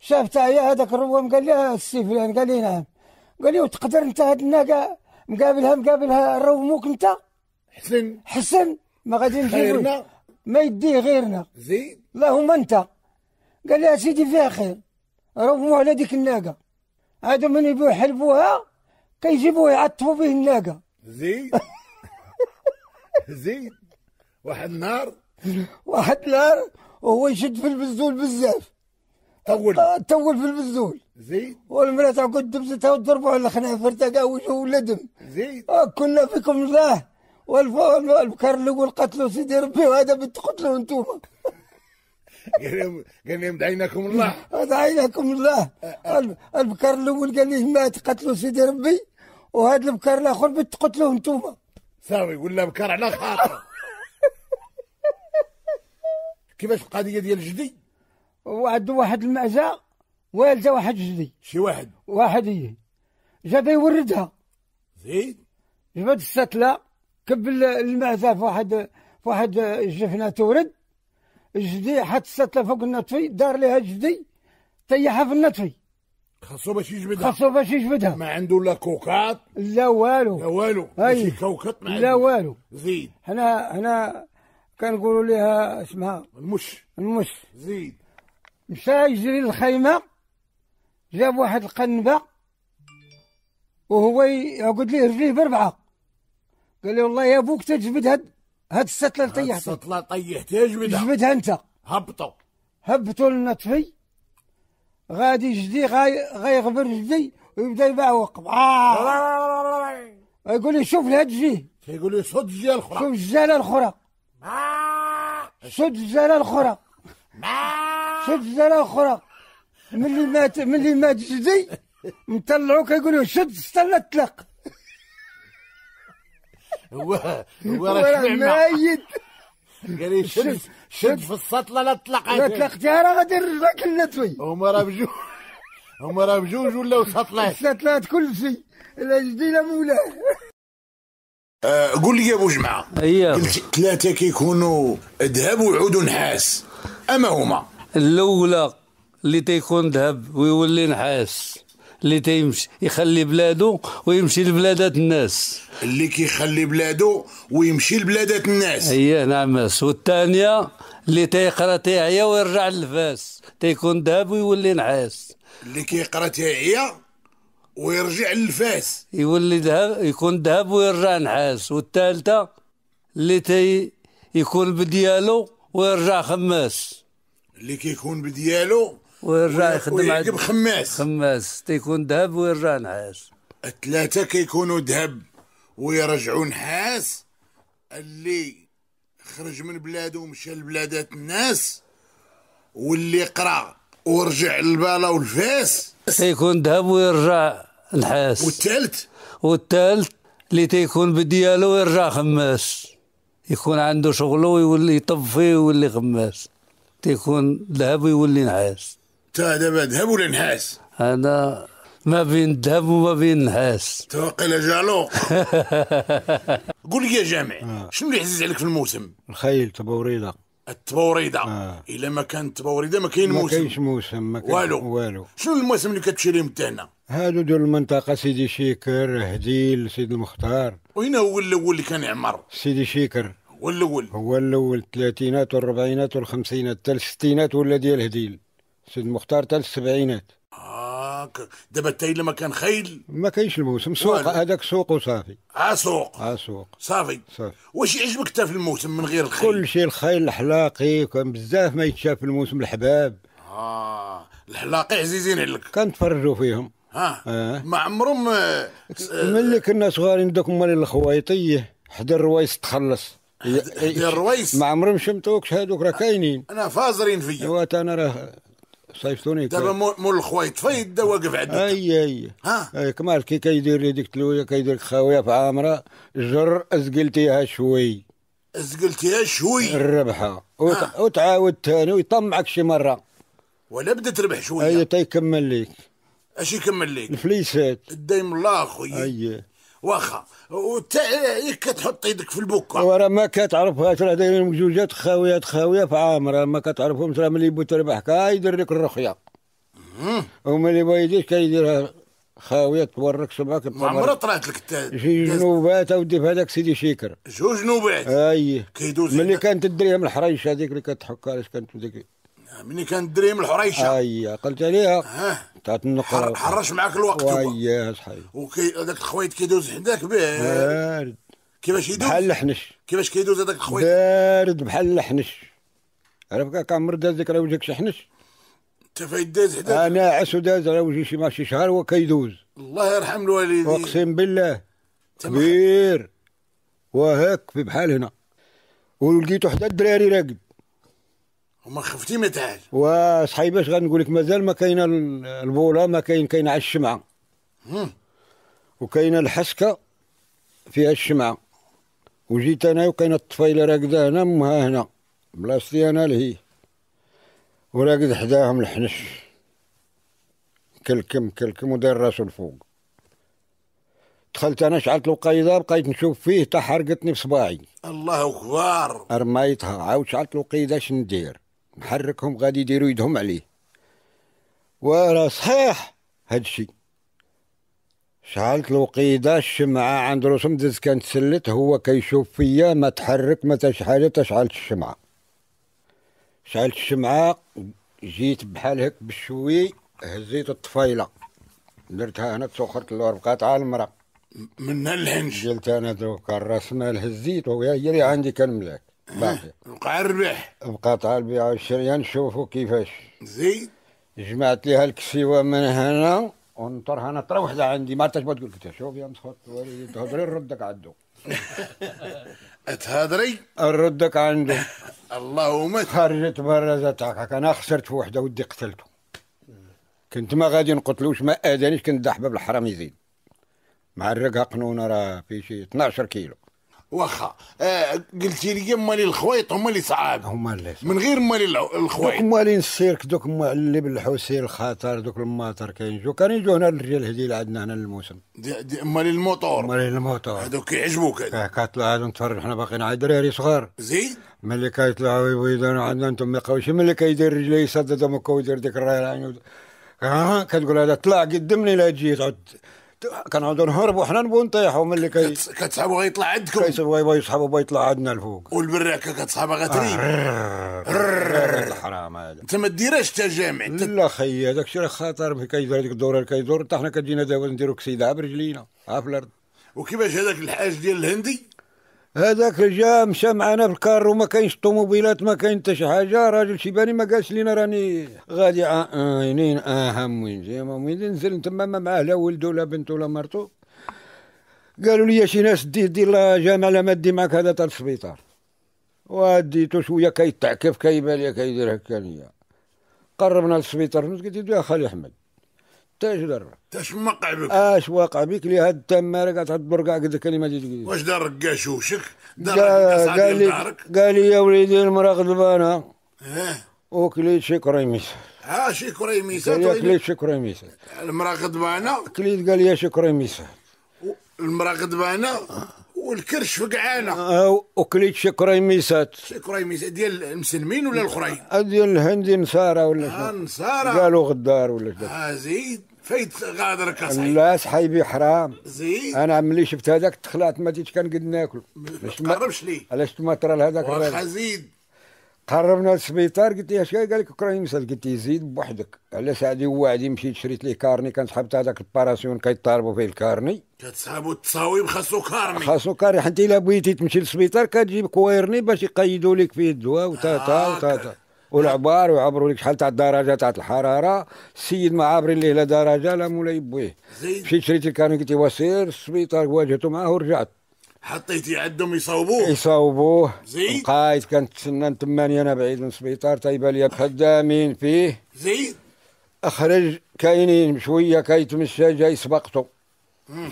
شاف تاعي هذاك الروام قال لي السي فلان قال لي نعم قال لي وتقدر انت هاد النقا مقابلها مقابلها نروموك انت حسن حسن ما غادي نجيبو ما يديه غيرنا زين اللهم انت قال لها سيدي فيها خير روموا على ديك الناقة عاد من يبيعوا يحلبوها كيجيبوه يعطفوا به الناقة زيد [LAUGHS] زيد واحد النهار واحد النهار وهو يشد في البزول بزاف طول آه، طول في البزول زيد والمرأة تعقد دبزتها وتضربوا على الخنافر تلقى وجهه ولا دم زيد آه، كنا فيكم الله والبكر اللي قتلوا سيدي ربي وهذا بتقتلوا انتوما قال لهم قال لهم دعيناكم الله دعيناكم الله البكر الاول قال لي ما تقتلوا سيدي ربي وهذا البكر الاخر بتقتلوه انتوما صافي ولا بكر على خاطر [LAUGHS] كيفاش القضيه ديال جدي وعنده واحد المعزه والده واحد جدي شي واحد واحد هي جاب يوردها زيد جبد الستله كب المعزه في واحد في واحد الجفنه تورد جدي حط ستلة فوق النطفي دار لها جدي طيحها في النطفي خاصو باش يجبدها خاصو باش يجبدها ما عنده لا كوكات لا والو لا والو ماشي كوكات ما لا والو زيد هنا هنا كنقولوا لها اسمها المش المش زيد مشى يجري للخيمه جاب واحد القنبه وهو يقول ليه رجليه بربعه قال له والله يا بوك تجبد هاد هاد السطله اللي طيحتها السطله طيحتها جبدها جبدها انت هبطوا هبطوا لنا طفي غادي جدي غيغبر جدي ويبدا يبعوق آه. [LAUGHS] يقول لي شوف لهاد الجهه كيقول لي صد الجهه الاخرى شوف الجاله الاخرى شد الجاله الاخرى شد الجاله الاخرى ملي مات ملي مات جدي نطلعوك [LAUGHS] يقولوا شد السطله تلق هو هو راه ميت قال لي شد شد في السطله لا تطلق لا طلقتها راه غادي كلنا توي هما راه بجوج هما راه بجوج ولاو سطلات سطلات كل شيء لا جدي لا مولاه آه، قول لي يا ابو جمعه ايوه ثلاثه كيكونوا ذهب وعود ونحاس اما هما الاولى اللي تيكون ذهب ويولي نحاس اللي تيمشي يخلي بلاده ويمشي لبلادات الناس اللي كيخلي بلاده ويمشي لبلادات الناس هي نعم والثانيه اللي تيقرا تيعيا ويرجع للفاس تيكون ذهب ويولي نعاس اللي كيقرا تيعيا ويرجع للفاس يولي ذهب يكون ذهب ويرجع نحاس والثالثه اللي تي يكون بديالو ويرجع خماس اللي كيكون بديالو ويرجع يخدم عند خماس خماس تيكون ذهب ويرجع نحاس الثلاثة كيكونوا ذهب ويرجعوا نحاس اللي خرج من بلاده ومشى لبلادات الناس واللي قرا ورجع للبالا والفاس تيكون ذهب ويرجع نحاس والثالث والثالث اللي تيكون بديالو ويرجع خماس يكون عنده شغله ويولي يطفي ويولي خماس تيكون ذهب ويولي نحاس دابا ذهب ولا نحاس؟ انا ما بين الذهب وما بين النحاس تواقيلا جالو [LAUGHS] قول لي يا جامع آه. شنو اللي عزيز عليك في الموسم؟ الخيل تبوريده التبوريده آه. الا ما كان التبوريده ما كاين موسم ما كاينش موسم ما كاين والو والو شنو الموسم اللي لهم انت هنا؟ هادو ديال المنطقة سيدي شيكر هديل سيد المختار وين هو الأول اللي كان يعمر؟ سيدي شيكر هو الأول هو الأول الثلاثينات والربعينات والخمسينات حتى الستينات ولا ديال هديل سيد مختار تاع السبعينات اه دابا الا لما كان خيل ما كاينش الموسم سوق هذاك سوق وصافي اه سوق اه سوق صافي صافي واش يعجبك حتى في الموسم من غير الخيل كل شيء الخيل الحلاقي كان بزاف ما يتشاف في الموسم الحباب اه الحلاقي عزيزين عليك كنتفرجوا فيهم ها آه. ما عمرهم آه. ملي كنا صغارين دوك مال الخوايطيه حدا الروايس تخلص حدا الرويس ما عمرهم شمتوكش هادوك راه كاينين انا فازرين فيا انا راه صيفطوني دابا مول الخويط فايد واقف عندك اي اي ها اي كمال كي كيدير لي ديك تلويه كيدير لك خاويه في عامره جر ازقلتيها شوي ازقلتيها شوي الربحه وت... وتعاود ثاني ويطمعك شي مره ولا بدا تربح شويه اي تيكمل ليك اش يكمل ليك الفليسات الدايم الله خويا اي واخا وانت إيه تحط يدك في البوكه وراه ما كتعرفهاش راه دايرين مجوجات خاويات خاويه في عامره ما كتعرفهمش راه ملي يبو تربح آه، يدير لك الرخيه وملي ما يديش كيديرها آه، خاويه تورك سمعك ما عمرها طلعت لك شي جنوبات اودي في هذاك سيدي شيكر جوج نوبات اي كيدوز ملي كانت الدريهم الحريش هذيك اللي كتحك علاش كانت ديك مني كان دريم الحريشه اي قلت عليها اه تعطي النقره حرش معاك الوقت اي صحيح وكي هذاك الخويط كيدوز حداك بارد كيفاش يدوز بحال الحنش كيفاش كيدوز هذاك الخويط بارد بحال الحنش عرفك كعمر داز لك على وجهك شي حنش انت فايت داز حداك انا عس وداز على وجهي شي ماشي شهر وكيدوز الله يرحم الوالدين اقسم بالله كبير وهك في بحال هنا ولقيتو حدا الدراري راقد وما خفتي ما تعال وصحي باش غنقول لك مازال ما كاين البوله ما كاين كاين على الشمعه وكاين الحسكه فيها الشمعه وجيت انا وكاين الطفيله راكده هنا امها هنا بلاصتي انا لهي وراقد حداهم الحنش كلكم كلكم وداير راسو الفوق دخلت انا شعلت الوقيضه بقيت نشوف فيه حتى حرقتني في صباعي الله اكبر رميتها عاود شعلت الوقيضه شندير محركهم غادي يديروا يدهم عليه وراه صحيح هادشي الشيء شعلت الوقيدة الشمعة عند رسم دز كانت سلت هو كيشوف فيا ما تحرك ما تاش حاجة تشعلت الشمعة شعلت الشمعة جيت بحال هك بالشوي هزيت الطفايلة درتها هنا تسخرت الأربعة قطعة المرأة من الهنج قلت أنا دوك الراس مال هزيت وهي اللي عندي كان ملاك باقي بقى الربح بقى تاع البيع والشريان نشوفوا كيفاش زيد جمعت لي الكسيوه من هنا ونطرها هنا طرا وحده عندي ما تجبد تقول لك شوف يا مسخوط تهضري نردك عندو [LAUGHS] تهضري نردك عندو [LAUGHS] اللهم خرجت برا تاعك انا خسرت في وحده ودي قتلته كنت ما غادي نقتلوش ما اذانيش كنت دحبه بالحرام يزيد معرقها قنونه راه في شي 12 كيلو واخا آه قلتي لي هما اللي الخويط هما اللي صعاب هما اللي من غير هما اللي الخويط هما اللي السيرك دوك اللي بالحسير الخطر دوك الماطر كاين جو كان يجو هنا الرجال هذي اللي عندنا هنا الموسم هما اللي الموتور هما اللي الموتور هذوك كيعجبوك اه كتطلع هذو نتفرج حنا باقيين عاد دراري صغار زين ملي كيطلعوا يبيضون عندنا انتم يقاوش ملي كيدير رجليه يسدد مكو ويدير ديك الرايه العين ها كتقول هذا طلع قدمني لا تجي تعود كان عندهم هرب وحنا نبغوا نطيحوا من اللي كي كتصحابو غيطلع عندكم كيصحابو يصحابو يطلع عندنا الفوق والبراكه كتصحابها غتريب آه، الحرام هذا انت ما ديرهاش تجامع لا خي هذاك الشيء راه خاطر كيدور هذيك الدوره اللي كيدور حتى حنا كدينا دابا نديرو كسيده برجلينا ها في الارض وكيفاش هذاك الحاج ديال الهندي هذاك جا معنا في الكار وما كاينش طوموبيلات ما كاين حتى شي حاجه راجل شيباني ما قالش لينا راني غادي عينين اه وين جاي وين نزل تما ما معاه لا ولدو لا بنتو لا مرتو قالوا لي شي ناس دي دي لا جامع لا مادي معك هذا تاع السبيطار وديتو شويه كيتعكف كيبان لي كيدير هكا ليا قربنا للسبيطار قلت يا خالي احمد تجدر اش وقع بك اش وقع بك لي هاد التمارة قاعد تهدبر كاع قد كلمة تجي واش دار كاع شوشك دار قال لي قال لي يا وليدي المرا غضبانة إيه. اه وكليت شي كريميس اه شي كريميس قال لي طيب. كليت شي كريميس المرا غضبانة كليت قال لي شي كريميس المرا غضبانة والكرش فقعانة آه وكليت شي كريميسات شي كريميسات ديال المسلمين ولا الاخرين؟ آه، ديال الهندي نصارى ولا شنو؟ آه نصارى قالوا غدار ولا شنو؟ اه زيد فايت غادرك اصاحبي لا صحيبي حرام زيد انا ملي شفت هذاك تخلعت ما جيتش قد ناكل ما تقربش ليه علاش ما هذاك واخا زيد قربنا للسبيطار قلت له اش قال لك كراني مسال قلت له زيد بوحدك على سعدي وعدي مشيت شريت ليه كارني كان سحبت هذاك الباراسيون كيطالبوا فيه الكارني كتسحبوا التصاويب خاصو كارني خاصو كارني حتى الا بغيتي تمشي للسبيطار كتجيب كويرني باش يقيدوا لك فيه الدواء وتا تا آه، وتا تا والعبار ويعبروا لك شحال تاع الدرجه تاع الحراره السيد ما عابر ليه لا درجه لا مولا يبويه مشيت شريت الكانون قلت سير السبيطار واجهته معاه ورجعت حطيتي عندهم يصاوبوه يصاوبوه زيد قايد كانت تسنن تمانية انا بعيد من السبيطار تايبه لي خدامين فيه زيد اخرج كاينين شويه كيتمشى جاي سبقته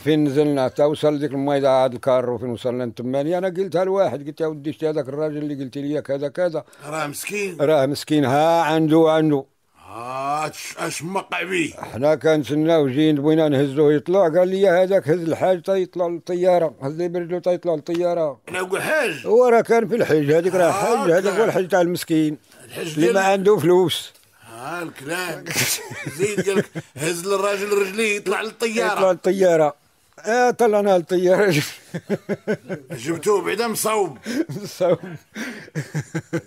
فين نزلنا توصل ديك المايدة عاد الكارو فين وصلنا نتمانية أنا قلتها لواحد قلت يا ودي شتي هذاك الراجل اللي قلت لي كذا كذا راه مسكين راه مسكين ها عنده عنده آه، اش اش مقع بيه حنا كنتسناو جايين بغينا نهزوه يطلع قال لي هذاك هز الحاج تا يطلع للطياره هز لي برجلو تا يطلع للطياره انا نقول حاج هو راه كان في الحج هذيك راه حاج آه، هذاك هو الحج تاع المسكين اللي ما عنده فلوس ها الكلام زيد قال لك هز للراجل رجليه يطلع للطياره يطلع للطياره اه طلعنا للطياره جبتوه بعدا مصوب مصوب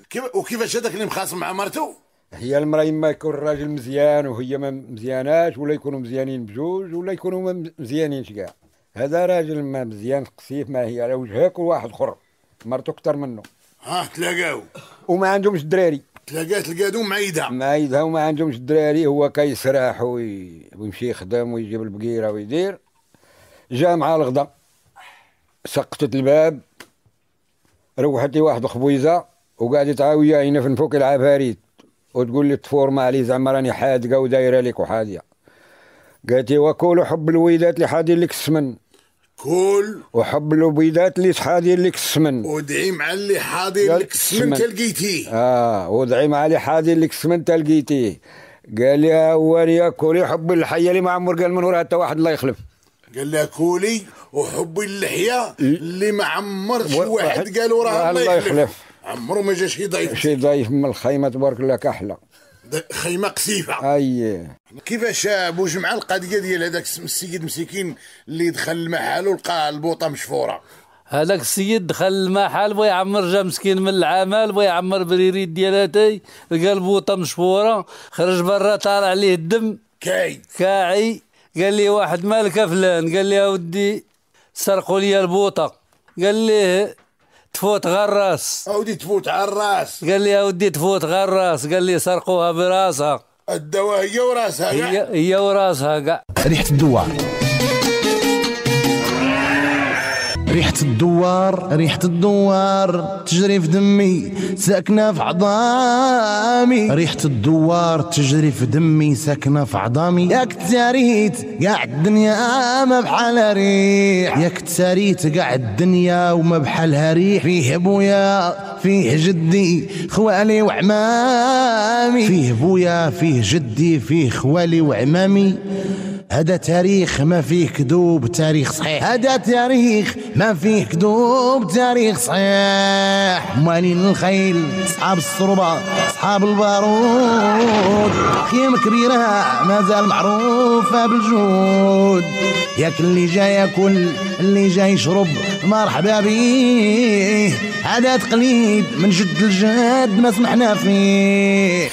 كيف وكيفاش هذاك اللي مخاصم مع مرته هي المرأة إما يكون الراجل مزيان وهي ما مزياناش ولا يكونوا مزيانين بجوج ولا يكونوا ما مزيانينش كاع هذا راجل ما مزيان قصيف ما هي على وجهك وواحد اخر مرته اكثر منه ها تلاقاو وما عندهمش دراري تلاقات القادو معيدة معيدة وما عندهمش الدراري هو كيسراح وي... ويمشي يخدم ويجيب البقيره ويدير جا مع الغدا سقطت الباب روحت لي واحد الخبويزه وقعدت عاويه هنا في نفوك العفاريت وتقول لي تفورما علي زعما راني حادقه ودايره لك وحاديه قالت لي وكولو حب الويدات اللي لك السمن كل وحب الوبيدات اللي تحاضر لك السمن ودعي مع اللي حاضر لك السمن تلقيتيه اه ودعي مع اللي حاضر لك السمن تلقيتيه قال لي واني كولي حب اللحيه اللي ما عمر قال من وراها حتى واحد الله يخلف قال لها كولي وحب اللحيه اللي ما عمر شي واحد قال وراها الله يخلف عمره ما جا شي ضيف شي ضيف من الخيمه تبارك الله كحله خيمه قسيفه اييه كيفاش جمعه القضيه ديال هذاك السيد مسكين اللي دخل المحل ولقى البوطه مشفوره هذاك السيد دخل المحل يعمر جا مسكين من العمل يعمر بريريت ديالاتي لقى البوطه مشفوره خرج برا طالع عليه الدم كاي كاعي قال لي واحد مالك فلان قال لي يا ودي سرقوا لي البوطه قال لي تفوت غير الراس اودي تفوت على الراس قال لي اودي تفوت غير الراس قال لي سرقوها براسها الدواء هي وراسها هي هي وراسها كاع ريحه الدواء ريحة الدوار ريحة الدوار تجري في دمي ساكنة في عظامي ريحة الدوار تجري في دمي ساكنة في عظامي ياك تاريت قاع الدنيا ما بحال ريح ياك تاريت قاع الدنيا وما بحالها ريح فيه بويا فيه جدي خوالي وعمامي فيه بويا فيه جدي فيه خوالي وعمامي هذا تاريخ ما فيه كذوب تاريخ صحيح هذا تاريخ ما فيه كذوب تاريخ صحيح مالين الخيل اصحاب الصربة اصحاب البارود خيم كبيرة مازال معروفة بالجود ياك اللي جاي ياكل اللي جاي يشرب مرحبا بيه هذا تقليد من جد الجد ما سمحنا فيه